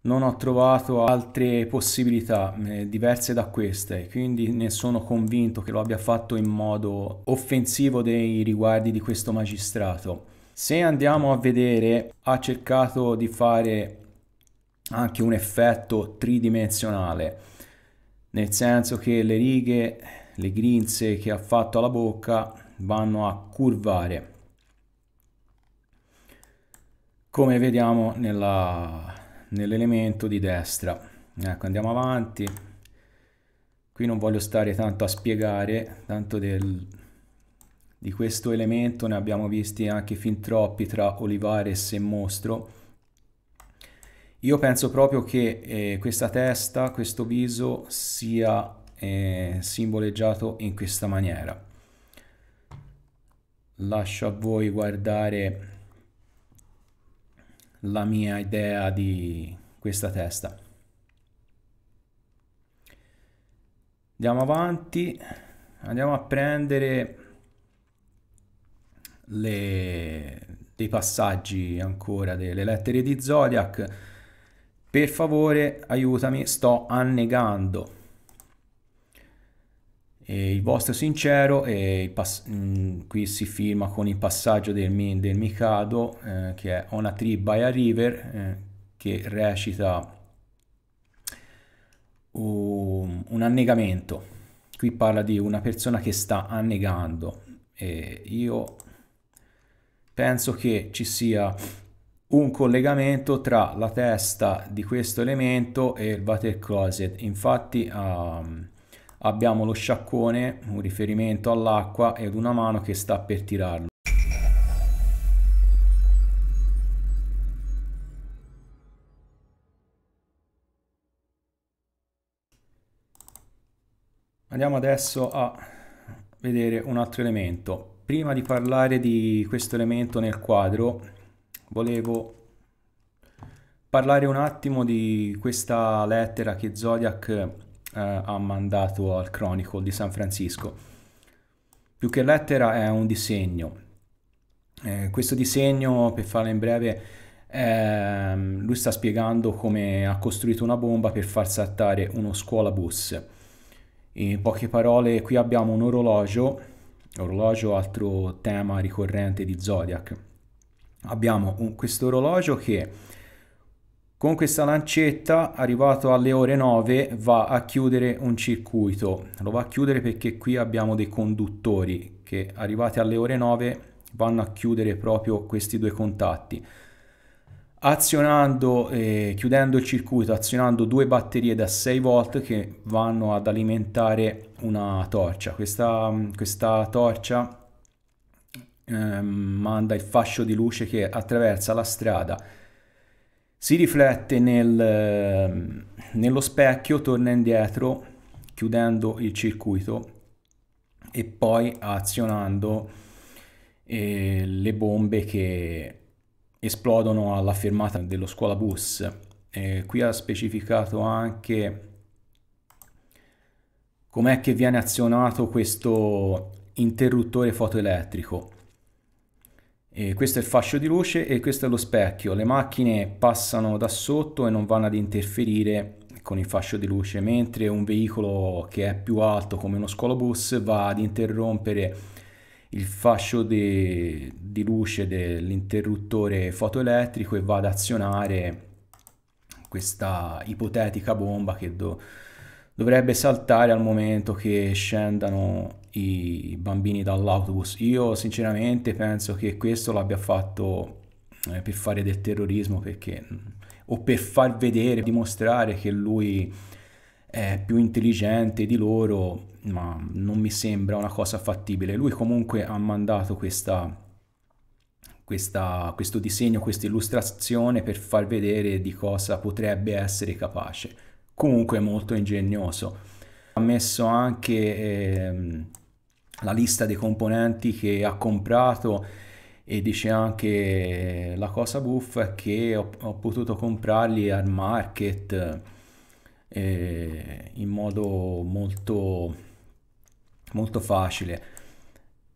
Non ho trovato altre possibilità eh, diverse da queste, quindi ne sono convinto che lo abbia fatto in modo offensivo nei riguardi di questo magistrato. Se andiamo a vedere, ha cercato di fare anche un effetto tridimensionale, nel senso che le righe, le grinze che ha fatto alla bocca vanno a curvare come vediamo nell'elemento di destra. Ecco, andiamo avanti. Qui non voglio stare tanto a spiegare, tanto del, di questo elemento ne abbiamo visti anche fin troppi tra Olivares e Mostro. Io penso proprio che eh, questa testa, questo viso sia eh, simboleggiato in questa maniera. Lascio a voi guardare la mia idea di questa testa. Andiamo avanti, andiamo a prendere le, dei passaggi ancora delle lettere di Zodiac. Per favore aiutami, sto annegando. E il vostro sincero e mh, mm, qui si firma con il passaggio del, del Mikado eh, che è On a Tree by a River eh, che recita um, un annegamento qui parla di una persona che sta annegando e io penso che ci sia un collegamento tra la testa di questo elemento e il water closet infatti um, abbiamo lo sciaccone, un riferimento all'acqua ed una mano che sta per tirarlo. Andiamo adesso a vedere un altro elemento. Prima di parlare di questo elemento nel quadro, volevo parlare un attimo di questa lettera che Zodiac eh, ha mandato al Chronicle di San Francisco. Più che lettera è un disegno. Eh, questo disegno, per farlo in breve, eh, lui sta spiegando come ha costruito una bomba per far saltare uno scuolabus. In poche parole, qui abbiamo un orologio, orologio altro tema ricorrente di Zodiac. Abbiamo questo orologio che con questa lancetta, arrivato alle ore 9, va a chiudere un circuito. Lo va a chiudere perché qui abbiamo dei conduttori che arrivati alle ore 9 vanno a chiudere proprio questi due contatti. Azionando, eh, chiudendo il circuito, azionando due batterie da 6 volt che vanno ad alimentare una torcia. Questa, mm, questa torcia eh, manda il fascio di luce che attraversa la strada si riflette nel, ehm, nello specchio, torna indietro chiudendo il circuito e poi azionando eh, le bombe che esplodono alla fermata dello scuolabus. Eh, qui ha specificato anche com'è che viene azionato questo interruttore fotoelettrico. E questo è il fascio di luce e questo è lo specchio. Le macchine passano da sotto e non vanno ad interferire con il fascio di luce, mentre un veicolo che è più alto come uno scolobus va ad interrompere il fascio de, di luce dell'interruttore fotoelettrico e va ad azionare questa ipotetica bomba che do, dovrebbe saltare al momento che scendano i bambini dall'autobus. Io sinceramente penso che questo l'abbia fatto eh, per fare del terrorismo perché, mm, o per far vedere, dimostrare che lui è più intelligente di loro, ma non mi sembra una cosa fattibile. Lui comunque ha mandato questa, questa, questo disegno, questa illustrazione per far vedere di cosa potrebbe essere capace. Comunque molto ingegnoso. Ha messo anche... Ehm, la lista dei componenti che ha comprato e dice anche la cosa buffa è che ho, ho potuto comprarli al market eh, in modo molto, molto facile.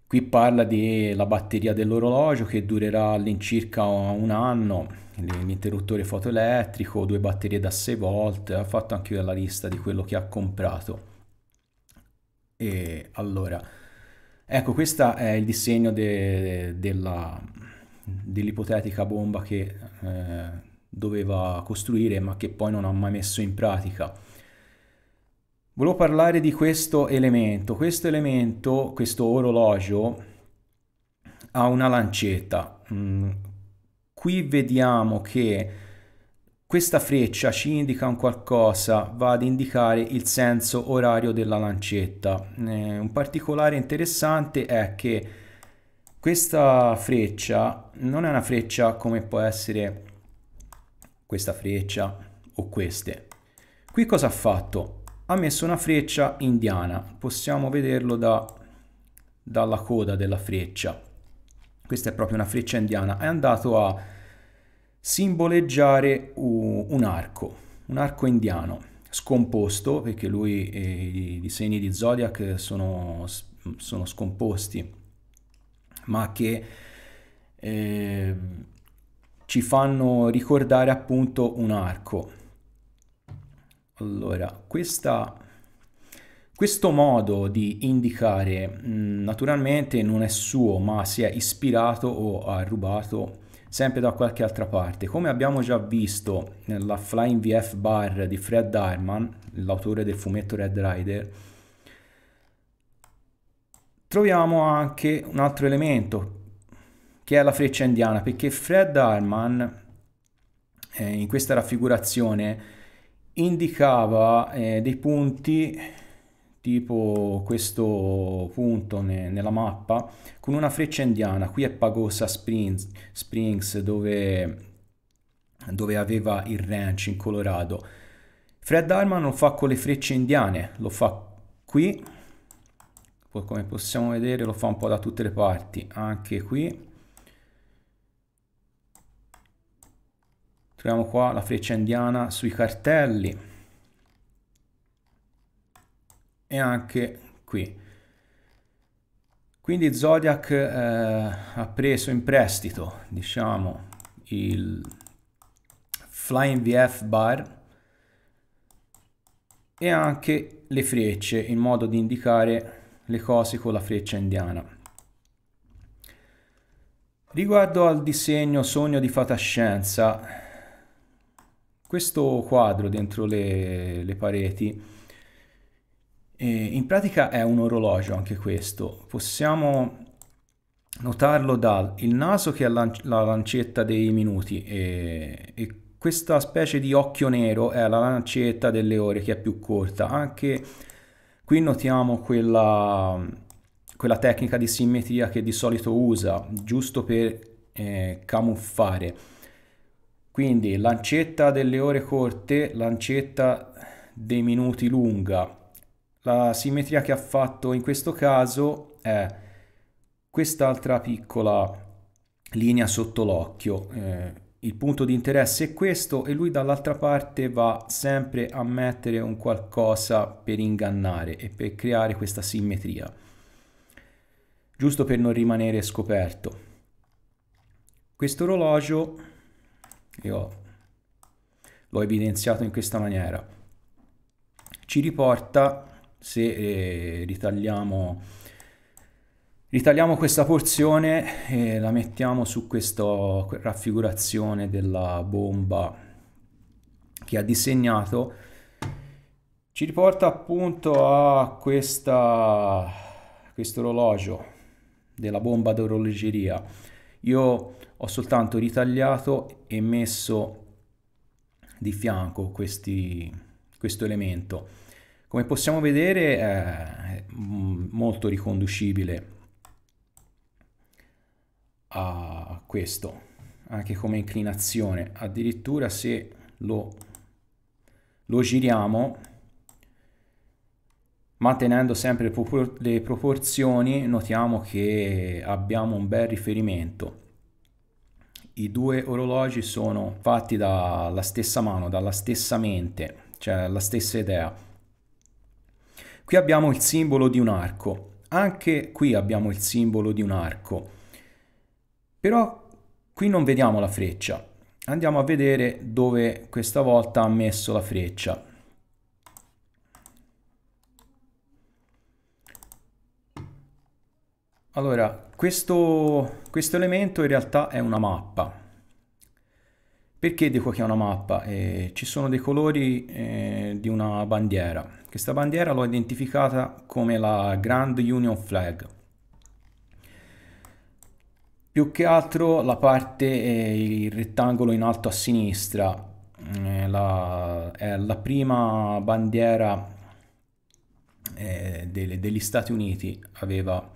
Qui parla della batteria dell'orologio che durerà all'incirca un anno, l'interruttore fotoelettrico, due batterie da 6 volt, ha fatto anche la lista di quello che ha comprato. E allora, Ecco, questo è il disegno de, della, dell'ipotetica bomba che eh, doveva costruire ma che poi non ha mai messo in pratica. Volevo parlare di questo elemento. Questo elemento, questo orologio, ha una lancetta. Mm. Qui vediamo che questa freccia ci indica un qualcosa, va ad indicare il senso orario della lancetta. Eh, un particolare interessante è che questa freccia non è una freccia come può essere questa freccia o queste. Qui cosa ha fatto? Ha messo una freccia indiana, possiamo vederlo da, dalla coda della freccia. Questa è proprio una freccia indiana, è andato a simboleggiare un arco, un arco indiano scomposto perché lui i disegni di Zodiac sono, sono scomposti ma che eh, ci fanno ricordare appunto un arco. Allora, questa, questo modo di indicare mm, naturalmente non è suo, ma si è ispirato o ha rubato sempre da qualche altra parte. Come abbiamo già visto nella Flying VF Bar di Fred Arman, l'autore del fumetto Red Rider, troviamo anche un altro elemento che è la freccia indiana, perché Fred Arman eh, in questa raffigurazione indicava eh, dei punti tipo questo punto ne, nella mappa con una freccia indiana qui è Pagosa Springs, Springs dove, dove aveva il ranch in Colorado Fred Arman lo fa con le frecce indiane lo fa qui come possiamo vedere lo fa un po' da tutte le parti anche qui troviamo qua la freccia indiana sui cartelli e anche qui. Quindi Zodiac eh, ha preso in prestito, diciamo, il Flying VF bar e anche le frecce in modo di indicare le cose con la freccia indiana. Riguardo al disegno Sogno di Fatascienza, questo quadro dentro le, le pareti e in pratica è un orologio anche questo. Possiamo notarlo dal naso che ha la, la lancetta dei minuti e, e, questa specie di occhio nero è la lancetta delle ore che è più corta. Anche qui notiamo quella, quella tecnica di simmetria che di solito usa, giusto per eh, camuffare. Quindi lancetta delle ore corte, lancetta dei minuti lunga la simmetria che ha fatto in questo caso è quest'altra piccola linea sotto l'occhio. Eh, il punto di interesse è questo e lui dall'altra parte va sempre a mettere un qualcosa per ingannare e per creare questa simmetria, giusto per non rimanere scoperto. Questo orologio io l'ho evidenziato in questa maniera ci riporta se eh, ritagliamo, ritagliamo questa porzione e la mettiamo su questa raffigurazione della bomba che ha disegnato ci riporta appunto a questa, questo orologio della bomba d'orologeria io ho soltanto ritagliato e messo di fianco questi, questo elemento come possiamo vedere eh, è molto riconducibile a questo, anche come inclinazione. Addirittura se lo, lo giriamo, mantenendo sempre le proporzioni, notiamo che abbiamo un bel riferimento. I due orologi sono fatti dalla stessa mano, dalla stessa mente, cioè la stessa idea. Qui abbiamo il simbolo di un arco, anche qui abbiamo il simbolo di un arco, però qui non vediamo la freccia. Andiamo a vedere dove questa volta ha messo la freccia. Allora, questo, questo elemento in realtà è una mappa. Perché dico che è una mappa? Eh, ci sono dei colori eh, di una bandiera. Questa bandiera l'ho identificata come la Grand Union Flag. Più che altro la parte, il rettangolo in alto a sinistra, è eh, la, è la prima bandiera eh, delle, degli Stati Uniti, aveva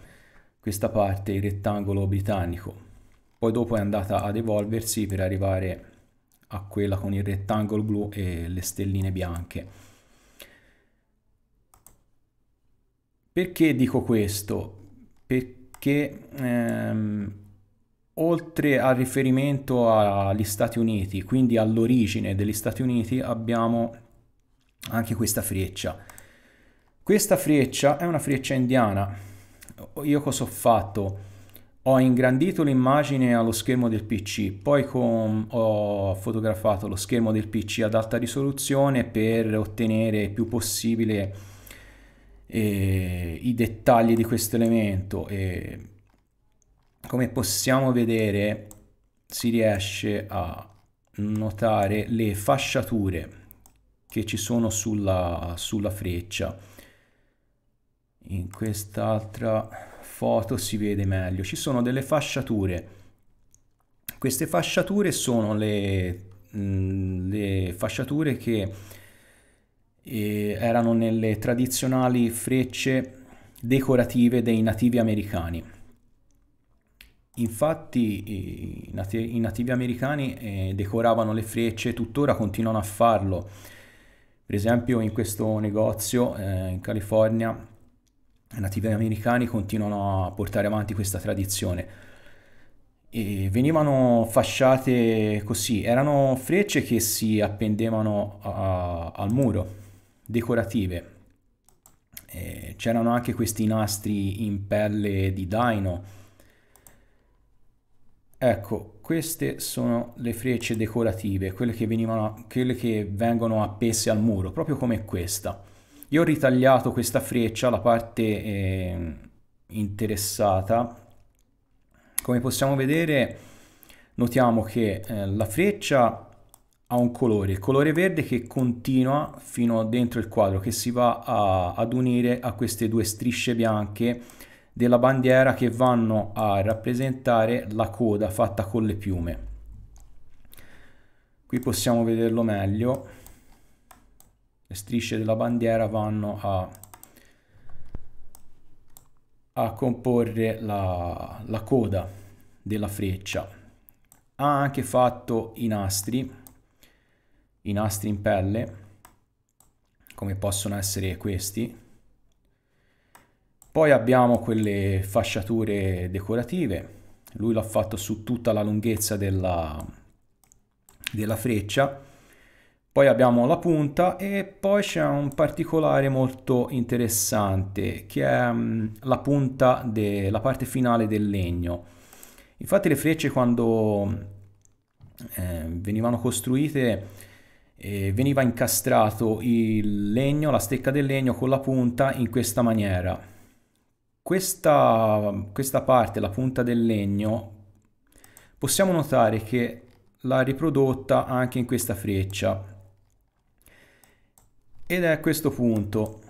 questa parte, il rettangolo britannico. Poi dopo è andata ad evolversi per arrivare a quella con il rettangolo blu e le stelline bianche Perché dico questo? Perché ehm, oltre al riferimento agli Stati Uniti, quindi all'origine degli Stati Uniti, abbiamo anche questa freccia. Questa freccia è una freccia indiana. Io cosa ho fatto? Ho ingrandito l'immagine allo schermo del PC, poi con, ho fotografato lo schermo del PC ad alta risoluzione per ottenere il più possibile eh, i dettagli di questo elemento e come possiamo vedere si riesce a notare le fasciature che ci sono sulla, sulla freccia in quest'altra foto si vede meglio ci sono delle fasciature queste fasciature sono le, mh, mm, le fasciature che erano nelle tradizionali frecce decorative dei nativi americani. Infatti i, nativi americani eh, decoravano le frecce, e tuttora continuano a farlo. Per esempio in questo negozio eh, in California i nativi americani continuano a portare avanti questa tradizione. E venivano fasciate così, erano frecce che si appendevano a, al muro decorative. Eh, c'erano anche questi nastri in pelle di daino. Ecco, queste sono le frecce decorative, quelle che, venivano, quelle che vengono appese al muro, proprio come questa. Io ho ritagliato questa freccia, la parte eh, interessata. Come possiamo vedere, notiamo che eh, la freccia ha un colore, il colore verde che continua fino dentro il quadro, che si va a, ad unire a queste due strisce bianche della bandiera che vanno a rappresentare la coda fatta con le piume. Qui possiamo vederlo meglio, le strisce della bandiera vanno a, a comporre la, la coda della freccia. Ha anche fatto i nastri i nastri in pelle, come possono essere questi. Poi abbiamo quelle fasciature decorative, lui l'ha fatto su tutta la lunghezza della, della freccia. Poi abbiamo la punta e poi c'è un particolare molto interessante che è mm, la punta della parte finale del legno. Infatti le frecce quando eh, venivano costruite eh, veniva incastrato il legno, la stecca del legno con la punta in questa maniera. Questa, questa parte, la punta del legno, possiamo notare che l'ha riprodotta anche in questa freccia. Ed è a questo punto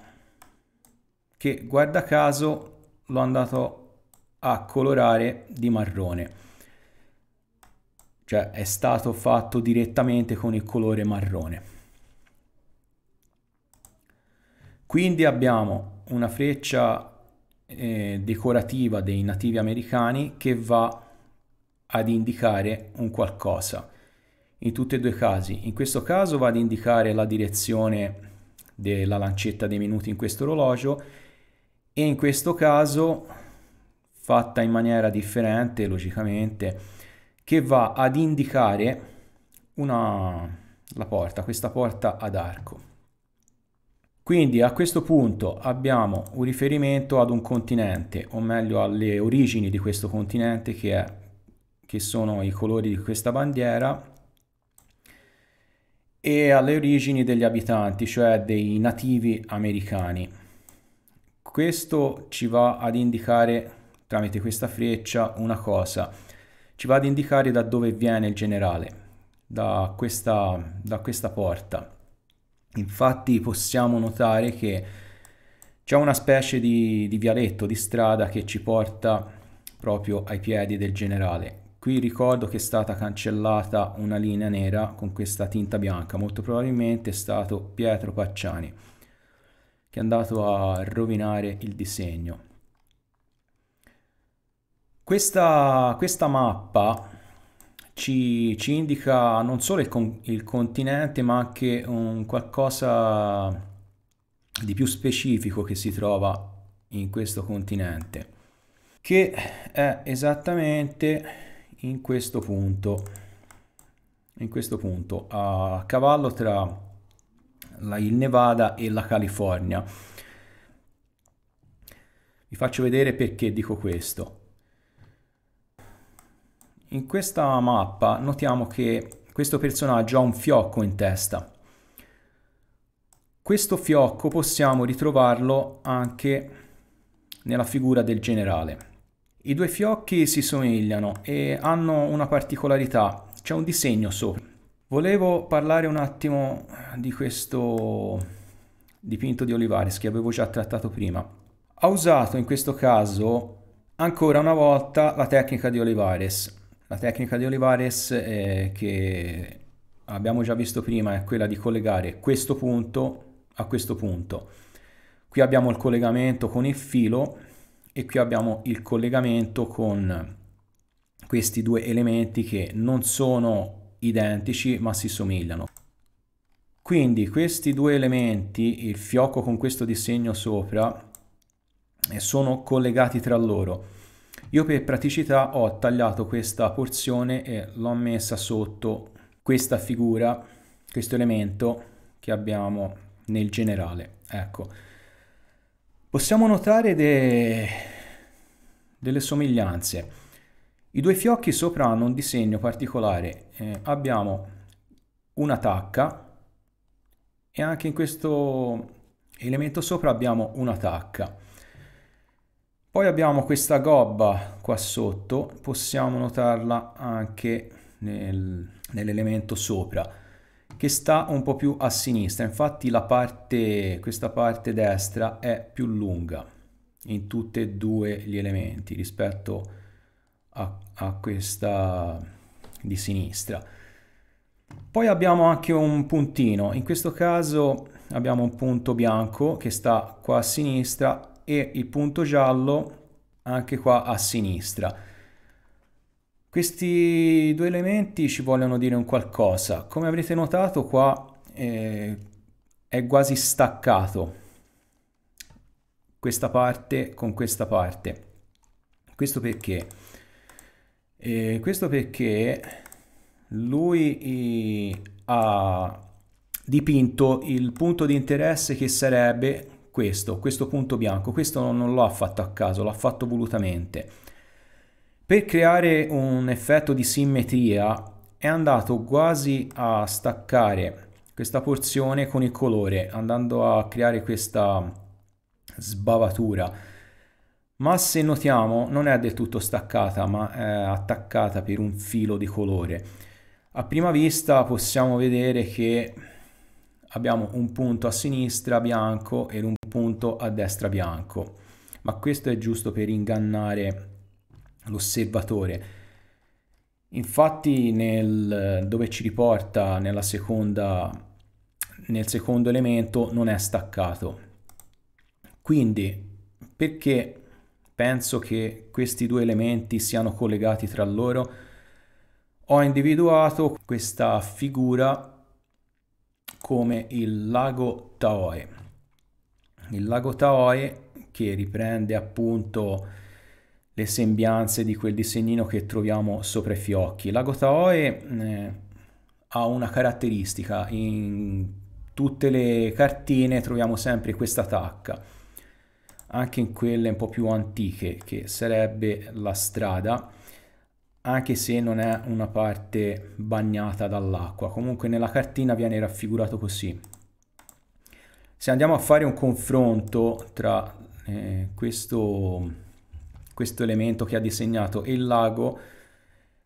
che guarda caso l'ho andato a colorare di marrone cioè è stato fatto direttamente con il colore marrone. Quindi abbiamo una freccia eh, decorativa dei nativi americani che va ad indicare un qualcosa. In tutti e due i casi, in questo caso va ad indicare la direzione della lancetta dei minuti in questo orologio e in questo caso fatta in maniera differente, logicamente, che va ad indicare una, la porta, questa porta ad arco. Quindi a questo punto abbiamo un riferimento ad un continente, o meglio alle origini di questo continente che, è, che sono i colori di questa bandiera e alle origini degli abitanti, cioè dei nativi americani. Questo ci va ad indicare tramite questa freccia una cosa, ci va ad indicare da dove viene il generale, da questa, da questa porta. Infatti possiamo notare che c'è una specie di, di vialetto, di strada che ci porta proprio ai piedi del generale. Qui ricordo che è stata cancellata una linea nera con questa tinta bianca, molto probabilmente è stato Pietro Pacciani che è andato a rovinare il disegno. Questa, questa mappa ci, ci, indica non solo il, con, il continente ma anche un qualcosa di più specifico che si trova in questo continente che è esattamente in questo punto in questo punto a cavallo tra la, il Nevada e la California vi faccio vedere perché dico questo in questa mappa notiamo che questo personaggio ha un fiocco in testa. Questo fiocco possiamo ritrovarlo anche nella figura del generale. I due fiocchi si somigliano e hanno una particolarità, c'è un disegno sopra. Volevo parlare un attimo di questo dipinto di Olivares che avevo già trattato prima. Ha usato in questo caso ancora una volta la tecnica di Olivares la tecnica di Olivares eh, che abbiamo già visto prima è quella di collegare questo punto a questo punto. Qui abbiamo il collegamento con il filo e qui abbiamo il collegamento con questi due elementi che non sono identici ma si somigliano. Quindi questi due elementi, il fiocco con questo disegno sopra, eh, sono collegati tra loro io per praticità ho tagliato questa porzione e l'ho messa sotto questa figura, questo elemento che abbiamo nel generale. Ecco. Possiamo notare de... delle somiglianze. I due fiocchi sopra hanno un disegno particolare. Eh, abbiamo una tacca e anche in questo elemento sopra abbiamo una tacca. Poi abbiamo questa gobba qua sotto, possiamo notarla anche nel, nell'elemento sopra, che sta un po' più a sinistra, infatti la parte, questa parte destra è più lunga in tutti e due gli elementi rispetto a, a questa di sinistra. Poi abbiamo anche un puntino, in questo caso abbiamo un punto bianco che sta qua a sinistra e il punto giallo anche qua a sinistra. Questi due elementi ci vogliono dire un qualcosa. Come avrete notato qua eh, è quasi staccato questa parte con questa parte. Questo perché? Eh, questo perché lui eh, ha dipinto il punto di interesse che sarebbe questo, questo punto bianco, questo non l'ho fatto a caso, l'ha fatto volutamente. Per creare un effetto di simmetria è andato quasi a staccare questa porzione con il colore, andando a creare questa sbavatura. Ma se notiamo non è del tutto staccata, ma è attaccata per un filo di colore. A prima vista possiamo vedere che abbiamo un punto a sinistra bianco e un punto a destra bianco. Ma questo è giusto per ingannare l'osservatore. Infatti nel, dove ci riporta nella seconda, nel secondo elemento non è staccato. Quindi perché penso che questi due elementi siano collegati tra loro? Ho individuato questa figura come il lago Taoe il lago Taoe che riprende appunto le sembianze di quel disegnino che troviamo sopra i fiocchi. Il lago Taoe eh, ha una caratteristica, in tutte le cartine troviamo sempre questa tacca, anche in quelle un po' più antiche che sarebbe la strada anche se non è una parte bagnata dall'acqua, comunque nella cartina viene raffigurato così se andiamo a fare un confronto tra eh, questo, questo elemento che ha disegnato e il lago,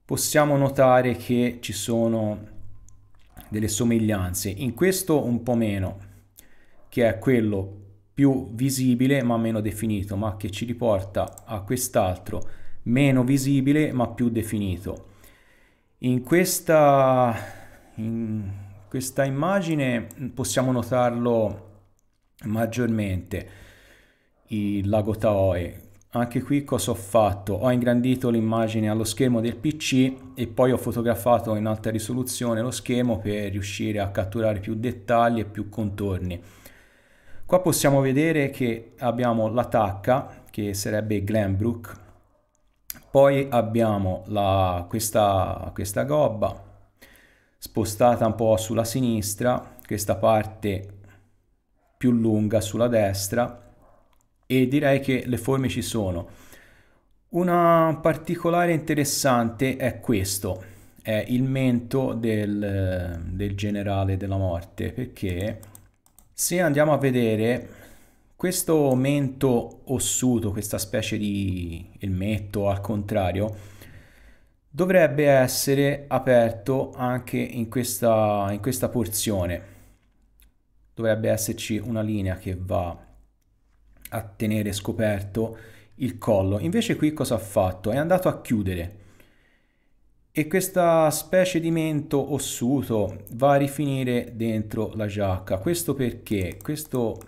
possiamo notare che ci sono delle somiglianze. In questo un po' meno, che è quello più visibile ma meno definito, ma che ci riporta a quest'altro meno visibile ma più definito. In questa, in questa immagine possiamo notarlo maggiormente il lago Taoe. Anche qui cosa ho fatto? Ho ingrandito l'immagine allo schermo del PC e poi ho fotografato in alta risoluzione lo schermo per riuscire a catturare più dettagli e più contorni. Qua possiamo vedere che abbiamo la tacca, che sarebbe Glenbrook, poi abbiamo la, questa, questa gobba spostata un po' sulla sinistra, questa parte più lunga sulla destra e direi che le forme ci sono. Una particolare interessante è questo, è il mento del, del generale della morte, perché se andiamo a vedere questo mento ossuto, questa specie di elmetto al contrario, dovrebbe essere aperto anche in questa, in questa porzione dovrebbe esserci una linea che va a tenere scoperto il collo. Invece qui cosa ha fatto? È andato a chiudere e questa specie di mento ossuto va a rifinire dentro la giacca. Questo perché? Questo,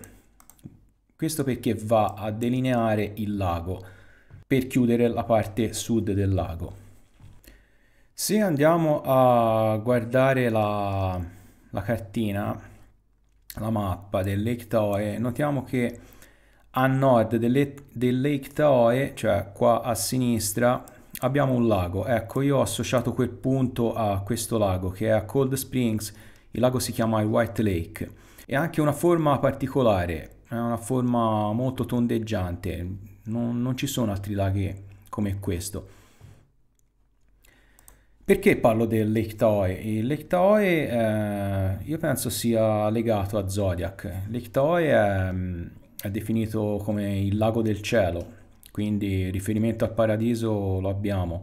questo perché va a delineare il lago per chiudere la parte sud del lago. Se andiamo a guardare la, la cartina la mappa del Lake Toe, notiamo che a nord del, Lake Toe, cioè qua a sinistra, abbiamo un lago. Ecco, io ho associato quel punto a questo lago che è a Cold Springs, il lago si chiama il White Lake. È anche una forma particolare, è una forma molto tondeggiante, non, non ci sono altri laghi come questo. Perché parlo del Lectoe? Il Lectoe eh, io penso sia legato a Zodiac. Lectoe è, mm, è, definito come il lago del cielo, quindi riferimento al paradiso lo abbiamo.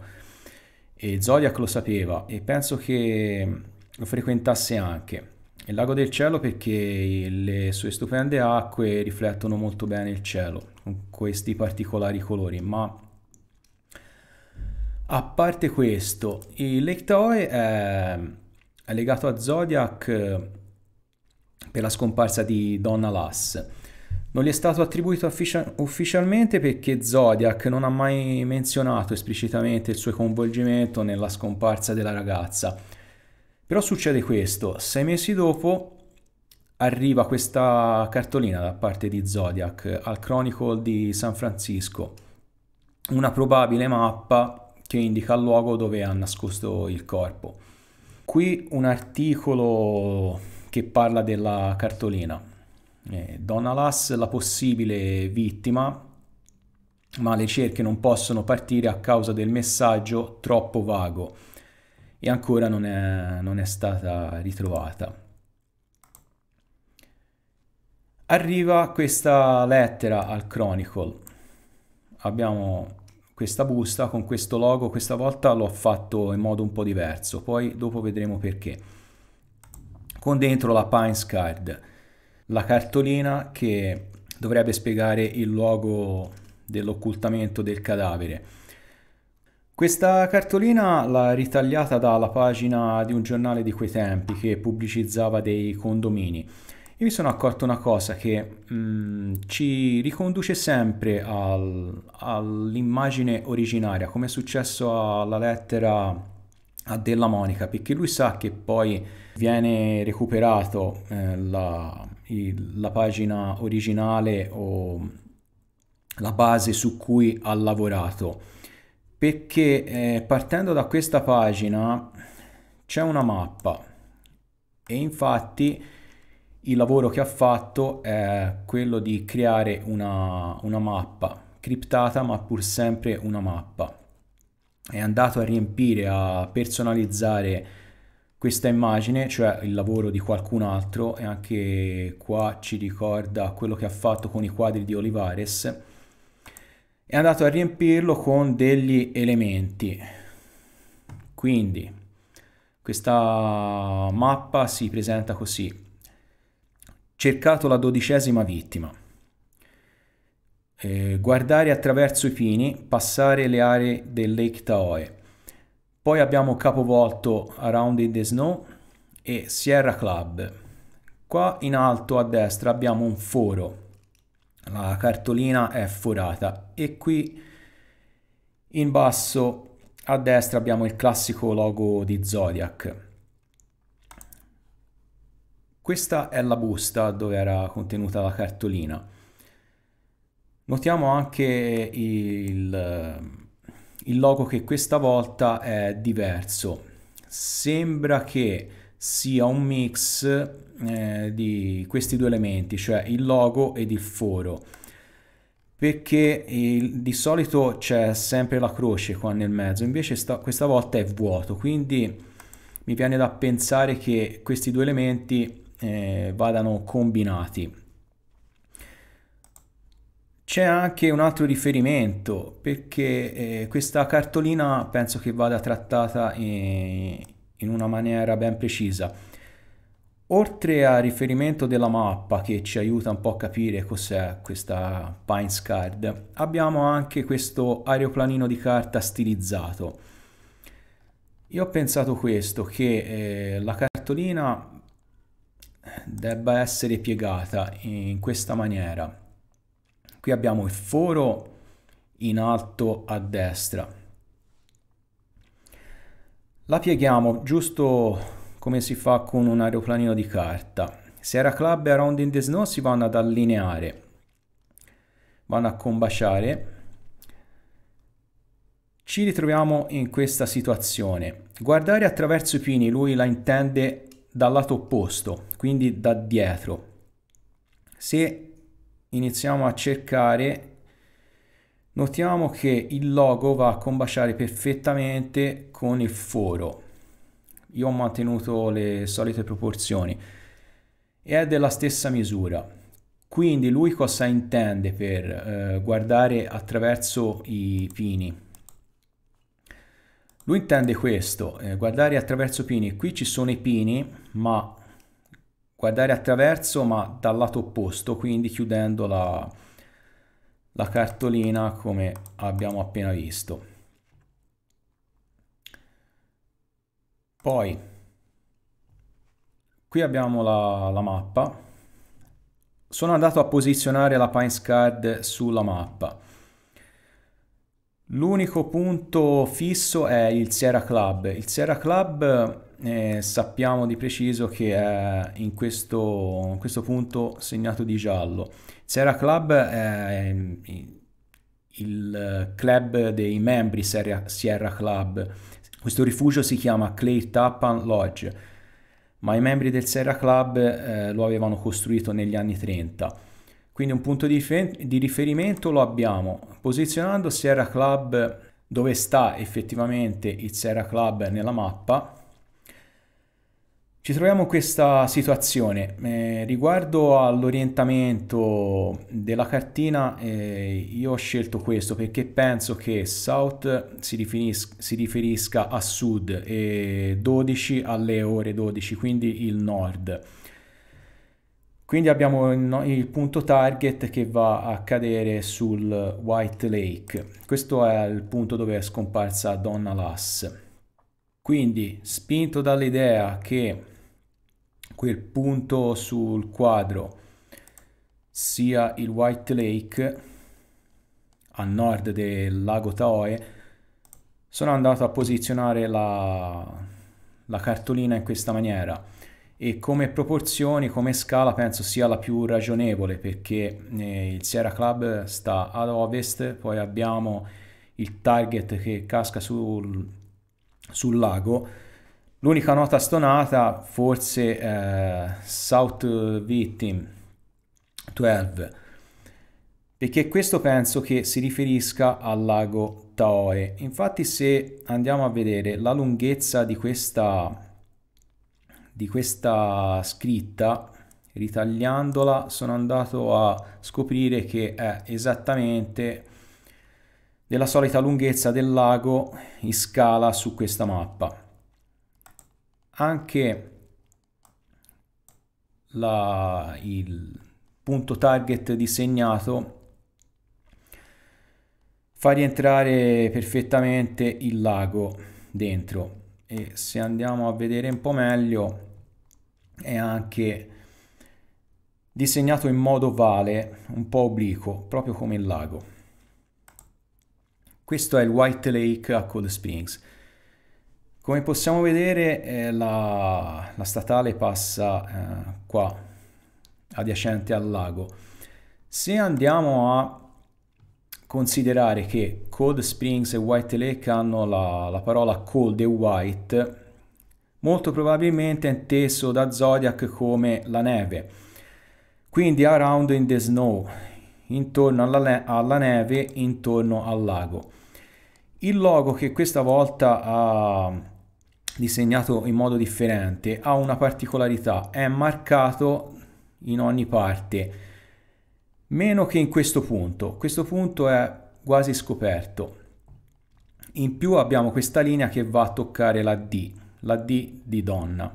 E Zodiac lo sapeva e penso che lo frequentasse anche. Il lago del cielo perché le sue stupende acque riflettono molto bene il cielo, con questi particolari colori, ma a parte questo, il Lake Toy è, è legato a Zodiac eh, per la scomparsa di Donna Lass. Non gli è stato attribuito uffici- ufficialmente perché Zodiac non ha mai menzionato esplicitamente il suo coinvolgimento nella scomparsa della ragazza. Però succede questo, sei mesi dopo arriva questa cartolina da parte di Zodiac al Chronicle di San Francisco, una probabile mappa che indica il luogo dove ha nascosto il corpo. Qui un articolo che parla della cartolina. Eh, Donna Lass, la possibile vittima, ma le cerche non possono partire a causa del messaggio troppo vago e ancora non è, non è stata ritrovata. Arriva questa lettera al Chronicle. Abbiamo questa busta con questo logo, questa volta l'ho fatto in modo un po' diverso, poi dopo vedremo perché. Con dentro la Pines Card, la cartolina che dovrebbe spiegare il logo dell'occultamento del cadavere. Questa cartolina l'ha ritagliata dalla pagina di un giornale di quei tempi che pubblicizzava dei condomini. Io mi sono accorto una cosa che mh, mm, ci riconduce sempre al, all'immagine originaria, come è successo alla lettera a Della Monica, perché lui sa che poi viene recuperato eh, la, il, la pagina originale o la base su cui ha lavorato, perché eh, partendo da questa pagina c'è una mappa e infatti il lavoro che ha fatto è quello di creare una, una mappa criptata ma pur sempre una mappa è andato a riempire a personalizzare questa immagine, cioè il lavoro di qualcun altro, e anche qua ci ricorda quello che ha fatto con i quadri di Olivares, è andato a riempirlo con degli elementi. Quindi questa mappa si presenta così cercato la dodicesima vittima. Eh, guardare attraverso i pini, passare le aree del Lake Taoe. Poi abbiamo capovolto Around in the Snow e Sierra Club. Qua in alto a destra abbiamo un foro, la cartolina è forata e qui in basso a destra abbiamo il classico logo di Zodiac. Questa è la busta dove era contenuta la cartolina. Notiamo anche il, il logo che questa volta è diverso. Sembra che sia un mix eh, di questi due elementi, cioè il logo ed il foro perché il, di solito c'è sempre la croce qua nel mezzo, invece sta, questa volta è vuoto, quindi mi viene da pensare che questi due elementi eh, vadano combinati. C'è anche un altro riferimento perché eh, questa cartolina penso che vada trattata in, eh, in una maniera ben precisa. Oltre al riferimento della mappa che ci aiuta un po' a capire cos'è questa Pines Card, abbiamo anche questo aeroplanino di carta stilizzato. Io ho pensato questo, che eh, la cartolina debba essere piegata in questa maniera. Qui abbiamo il foro in alto a destra. La pieghiamo giusto come si fa con un aeroplanino di carta. Se era Club e Around in the Snow si vanno ad allineare, vanno a combaciare. Ci ritroviamo in questa situazione. Guardare attraverso i pini, lui la intende dal lato opposto, quindi da dietro. Se iniziamo a cercare, notiamo che il logo va a combaciare perfettamente con il foro. Io ho mantenuto le solite proporzioni e è della stessa misura. Quindi lui cosa intende per eh, guardare attraverso i pini? Lui intende questo, eh, guardare attraverso pini. Qui ci sono i pini, ma guardare attraverso, ma dal lato opposto, quindi chiudendo la, la cartolina come abbiamo appena visto. Poi, qui abbiamo la, la mappa. Sono andato a posizionare la Pines Card sulla mappa. L'unico punto fisso è il Sierra Club. Il Sierra Club eh, sappiamo di preciso che è in questo, in questo, punto segnato di giallo. Sierra Club è eh, il club dei membri Sierra, Sierra Club. Questo rifugio si chiama Clay Tappan Lodge, ma i membri del Sierra Club eh, lo avevano costruito negli anni 30 quindi un punto di, di riferimento lo abbiamo posizionando Sierra Club dove sta effettivamente il Sierra Club nella mappa. Ci troviamo in questa situazione. Eh, riguardo all'orientamento della cartina, eh, io ho scelto questo perché penso che South si, riferis si, riferisca a Sud e 12 alle ore 12, quindi il Nord. Quindi abbiamo il punto target che va a cadere sul White Lake. Questo è il punto dove è scomparsa Donna Lass. Quindi, spinto dall'idea che quel punto sul quadro sia il White Lake a nord del lago Taoe, sono andato a posizionare la, la cartolina in questa maniera e come proporzioni, come scala penso sia la più ragionevole perché eh, il Sierra Club sta ad ovest, poi abbiamo il target che casca sul, sul lago. L'unica nota stonata forse eh, South Victim 12 perché questo penso che si riferisca al lago Taoe. Infatti se andiamo a vedere la lunghezza di questa di questa scritta ritagliandola sono andato a scoprire che è esattamente della solita lunghezza del lago in scala su questa mappa anche la, il punto target disegnato fa rientrare perfettamente il lago dentro e se andiamo a vedere un po' meglio è anche disegnato in modo ovale, un po' obliquo, proprio come il lago. Questo è il White Lake a Cold Springs. Come possiamo vedere eh, la, la, statale passa eh, qua, adiacente al lago. Se andiamo a considerare che Cold Springs e White Lake hanno la, la parola cold e white, molto probabilmente inteso da Zodiac come la neve. Quindi around in the snow, intorno alla, alla neve, intorno al lago. Il logo che questa volta ha disegnato in modo differente ha una particolarità, è marcato in ogni parte, meno che in questo punto. Questo punto è quasi scoperto. In più abbiamo questa linea che va a toccare la D la D di donna,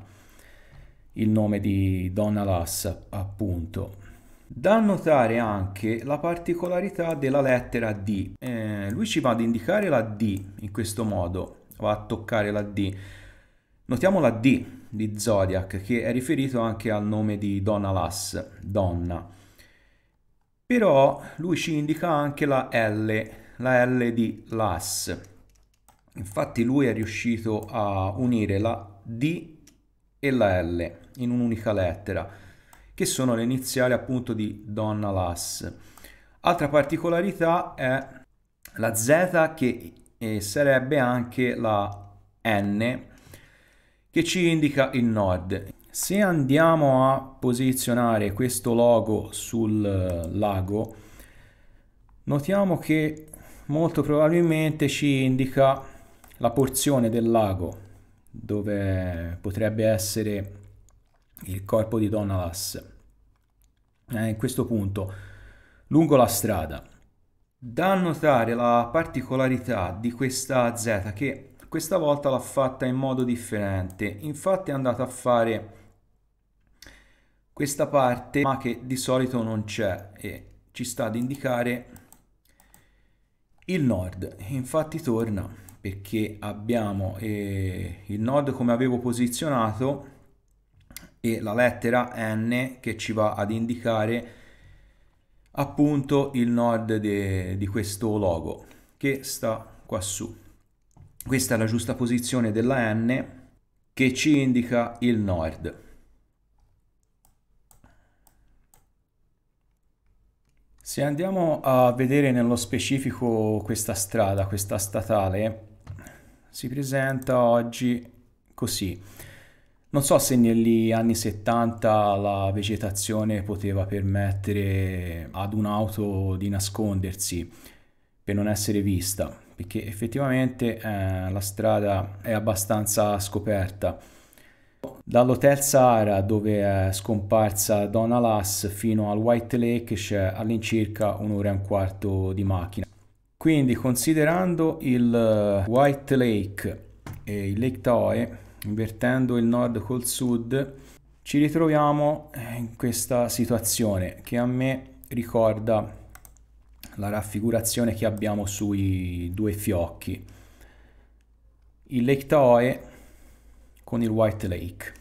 il nome di Donna Lass appunto. Da notare anche la particolarità della lettera D, eh, lui ci va ad indicare la D in questo modo, va a toccare la D. Notiamo la D di Zodiac che è riferito anche al nome di Donna Lass, donna. Però lui ci indica anche la L, la L di Lass infatti lui è riuscito a unire la D e la L in un'unica lettera, che sono le iniziali appunto di Donna Lass. Altra particolarità è la Z che eh, sarebbe anche la N che ci indica il nord. Se andiamo a posizionare questo logo sul eh, lago, notiamo che molto probabilmente ci indica la porzione del lago dove potrebbe essere il corpo di Donalas eh, in questo punto lungo la strada. Da notare la particolarità di questa Z che questa volta l'ha fatta in modo differente, infatti è andata a fare questa parte ma che di solito non c'è e ci sta ad indicare il nord, infatti torna perché abbiamo eh, il node come avevo posizionato e la lettera n che ci va ad indicare appunto il node de, di questo logo che sta qua su questa è la giusta posizione della n che ci indica il nord se andiamo a vedere nello specifico questa strada questa statale si presenta oggi così. Non so se negli anni 70 la vegetazione poteva permettere ad un'auto di nascondersi per non essere vista, perché effettivamente eh, la strada è abbastanza scoperta. Dall'Hotel Sahara dove è scomparsa Donna Lass fino al White Lake c'è all'incirca un'ora e un quarto di macchina. Quindi considerando il eh, White Lake e il Lake Tahoe, invertendo il nord col sud, ci ritroviamo eh, in questa situazione che a me ricorda la raffigurazione che abbiamo sui due fiocchi. Il Lake Tahoe con il White Lake.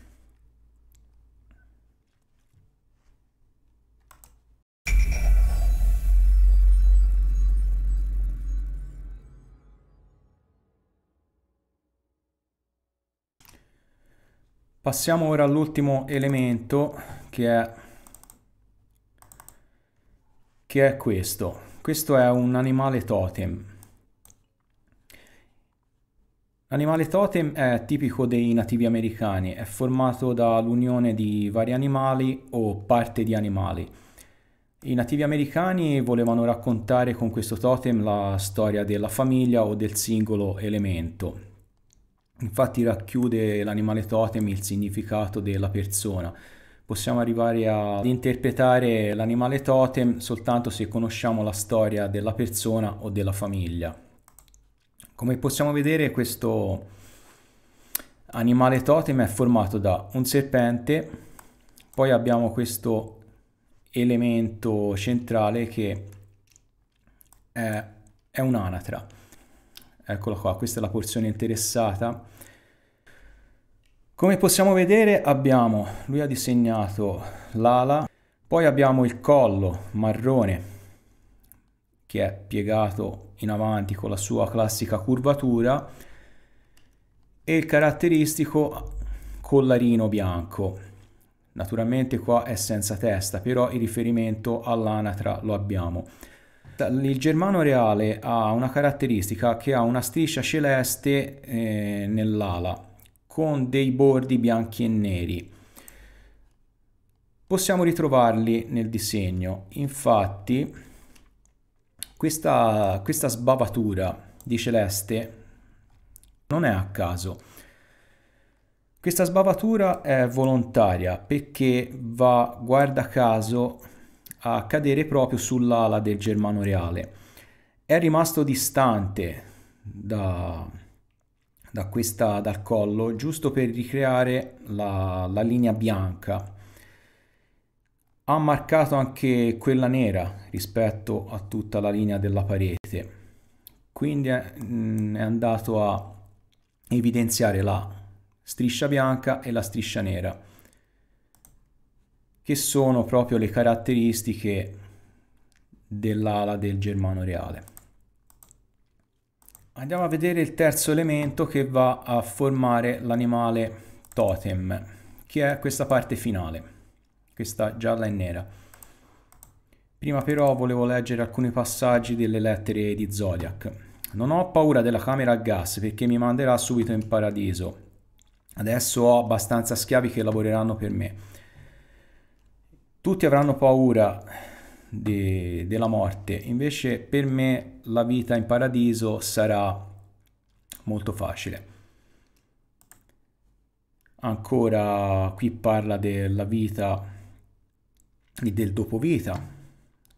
Passiamo ora all'ultimo elemento che è, che è questo. Questo è un animale totem. L'animale totem è tipico dei nativi americani, è formato dall'unione di vari animali o parte di animali. I nativi americani volevano raccontare con questo totem la storia della famiglia o del singolo elemento. Infatti racchiude l'animale totem il significato della persona. Possiamo arrivare ad interpretare l'animale totem soltanto se conosciamo la storia della persona o della famiglia. Come possiamo vedere questo animale totem è formato da un serpente, poi abbiamo questo elemento centrale che è, è un'anatra Eccola qua, questa è la porzione interessata. Come possiamo vedere abbiamo, lui ha disegnato l'ala, poi abbiamo il collo marrone che è piegato in avanti con la sua classica curvatura e il caratteristico collarino bianco. Naturalmente qua è senza testa, però il riferimento all'anatra lo abbiamo. Il germano reale ha una caratteristica che ha una striscia celeste eh, nell'ala con dei bordi bianchi e neri. Possiamo ritrovarli nel disegno, infatti questa, questa sbavatura di celeste non è a caso. Questa sbavatura è volontaria perché va, guarda caso, a cadere proprio sull'ala del Germano Reale. È rimasto distante da, da questa, dal collo giusto per ricreare la, la linea bianca. Ha marcato anche quella nera rispetto a tutta la linea della parete, quindi è, eh, è andato a evidenziare la striscia bianca e la striscia nera che sono proprio le caratteristiche dell'ala del germano reale. Andiamo a vedere il terzo elemento che va a formare l'animale totem, che è questa parte finale, questa gialla e nera. Prima però volevo leggere alcuni passaggi delle lettere di Zodiac. Non ho paura della camera a gas perché mi manderà subito in paradiso. Adesso ho abbastanza schiavi che lavoreranno per me tutti avranno paura di, della morte, invece per me la vita in paradiso sarà molto facile. Ancora qui parla della vita e del dopovita,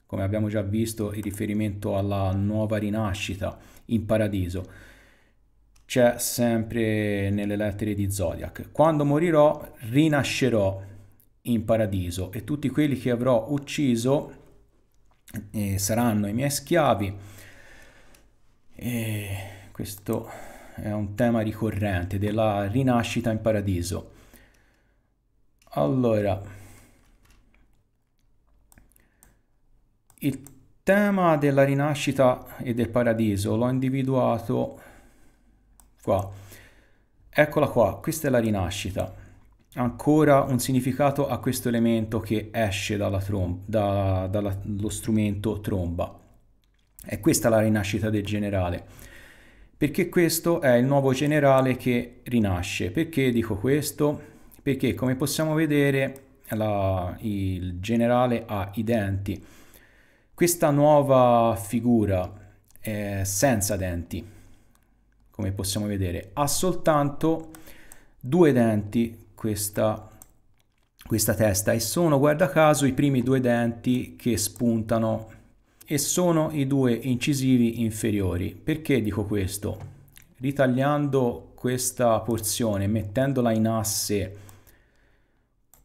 come abbiamo già visto il riferimento alla nuova rinascita in paradiso c'è sempre nelle lettere di Zodiac. Quando morirò rinascerò in paradiso e tutti quelli che avrò ucciso eh, saranno i miei schiavi. E questo è un tema ricorrente della rinascita in paradiso. Allora, il tema della rinascita e del paradiso l'ho individuato qua. Eccola qua, questa è la rinascita ancora un significato a questo elemento che esce dallo da, dalla, strumento tromba. È questa la rinascita del generale. Perché questo è il nuovo generale che rinasce. Perché dico questo? Perché come possiamo vedere la, il generale ha i denti. Questa nuova figura è senza denti, come possiamo vedere, ha soltanto due denti questa, questa testa e sono guarda caso i primi due denti che spuntano e sono i due incisivi inferiori. Perché dico questo? Ritagliando questa porzione, mettendola in asse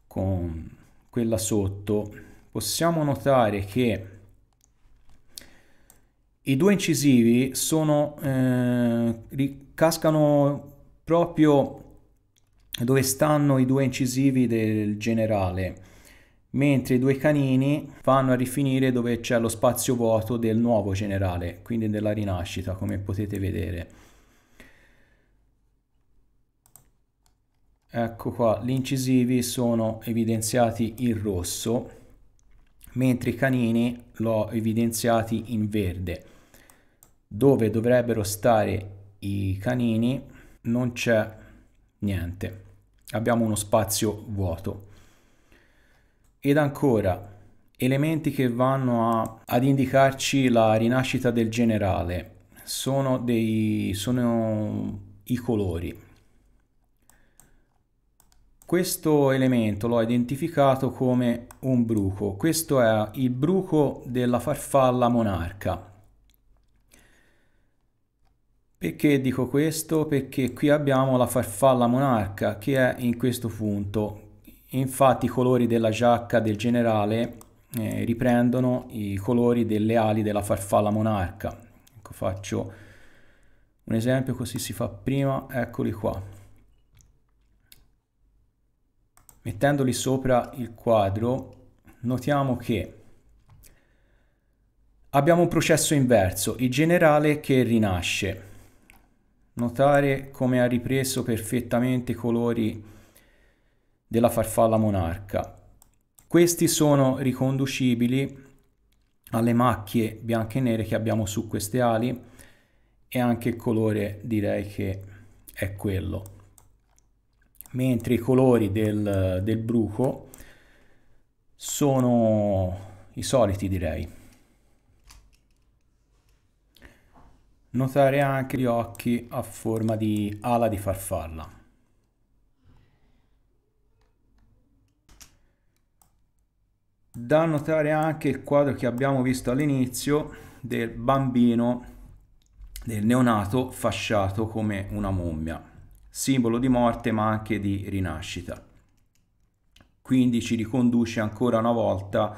con quella sotto, possiamo notare che i due incisivi sono, eh, cascano proprio dove stanno i due incisivi del generale, mentre i due canini vanno a rifinire dove c'è lo spazio vuoto del nuovo generale, quindi della rinascita, come potete vedere. Ecco qua, gli incisivi sono evidenziati in rosso, mentre i canini l'ho evidenziati in verde. Dove dovrebbero stare i canini non c'è niente. Abbiamo uno spazio vuoto. Ed ancora, elementi che vanno a, ad indicarci la rinascita del generale sono, dei, sono i colori. Questo elemento l'ho identificato come un bruco. Questo è il bruco della farfalla monarca perché dico questo? Perché qui abbiamo la farfalla monarca che è in questo punto. Infatti i colori della giacca del generale eh, riprendono i colori delle ali della farfalla monarca. Ecco, faccio un esempio così si fa prima, eccoli qua. Mettendoli sopra il quadro notiamo che abbiamo un processo inverso, il generale che rinasce Notare come ha ripreso perfettamente i colori della farfalla monarca. Questi sono riconducibili alle macchie bianche e nere che abbiamo su queste ali e anche il colore direi che è quello. Mentre i colori del, del bruco sono i soliti direi. Notare anche gli occhi a forma di ala di farfalla. Da notare anche il quadro che abbiamo visto all'inizio del bambino, del neonato fasciato come una mummia, simbolo di morte ma anche di rinascita. Quindi ci riconduce ancora una volta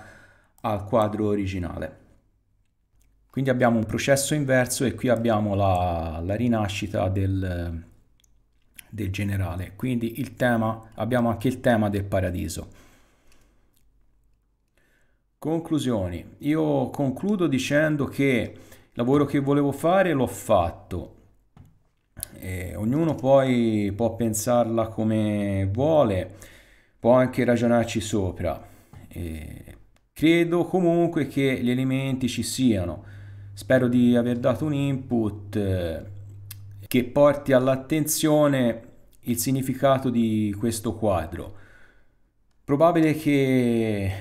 al quadro originale. Quindi abbiamo un processo inverso e qui abbiamo la, la rinascita del, del generale. Quindi il tema, abbiamo anche il tema del paradiso. Conclusioni. Io concludo dicendo che il lavoro che volevo fare l'ho fatto. E ognuno poi può pensarla come vuole, può anche ragionarci sopra. E credo comunque che gli elementi ci siano Spero di aver dato un input eh, che porti all'attenzione il significato di questo quadro. Probabile che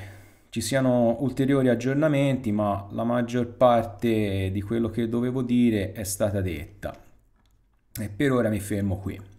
ci siano ulteriori aggiornamenti, ma la maggior parte di quello che dovevo dire è stata detta. E per ora mi fermo qui.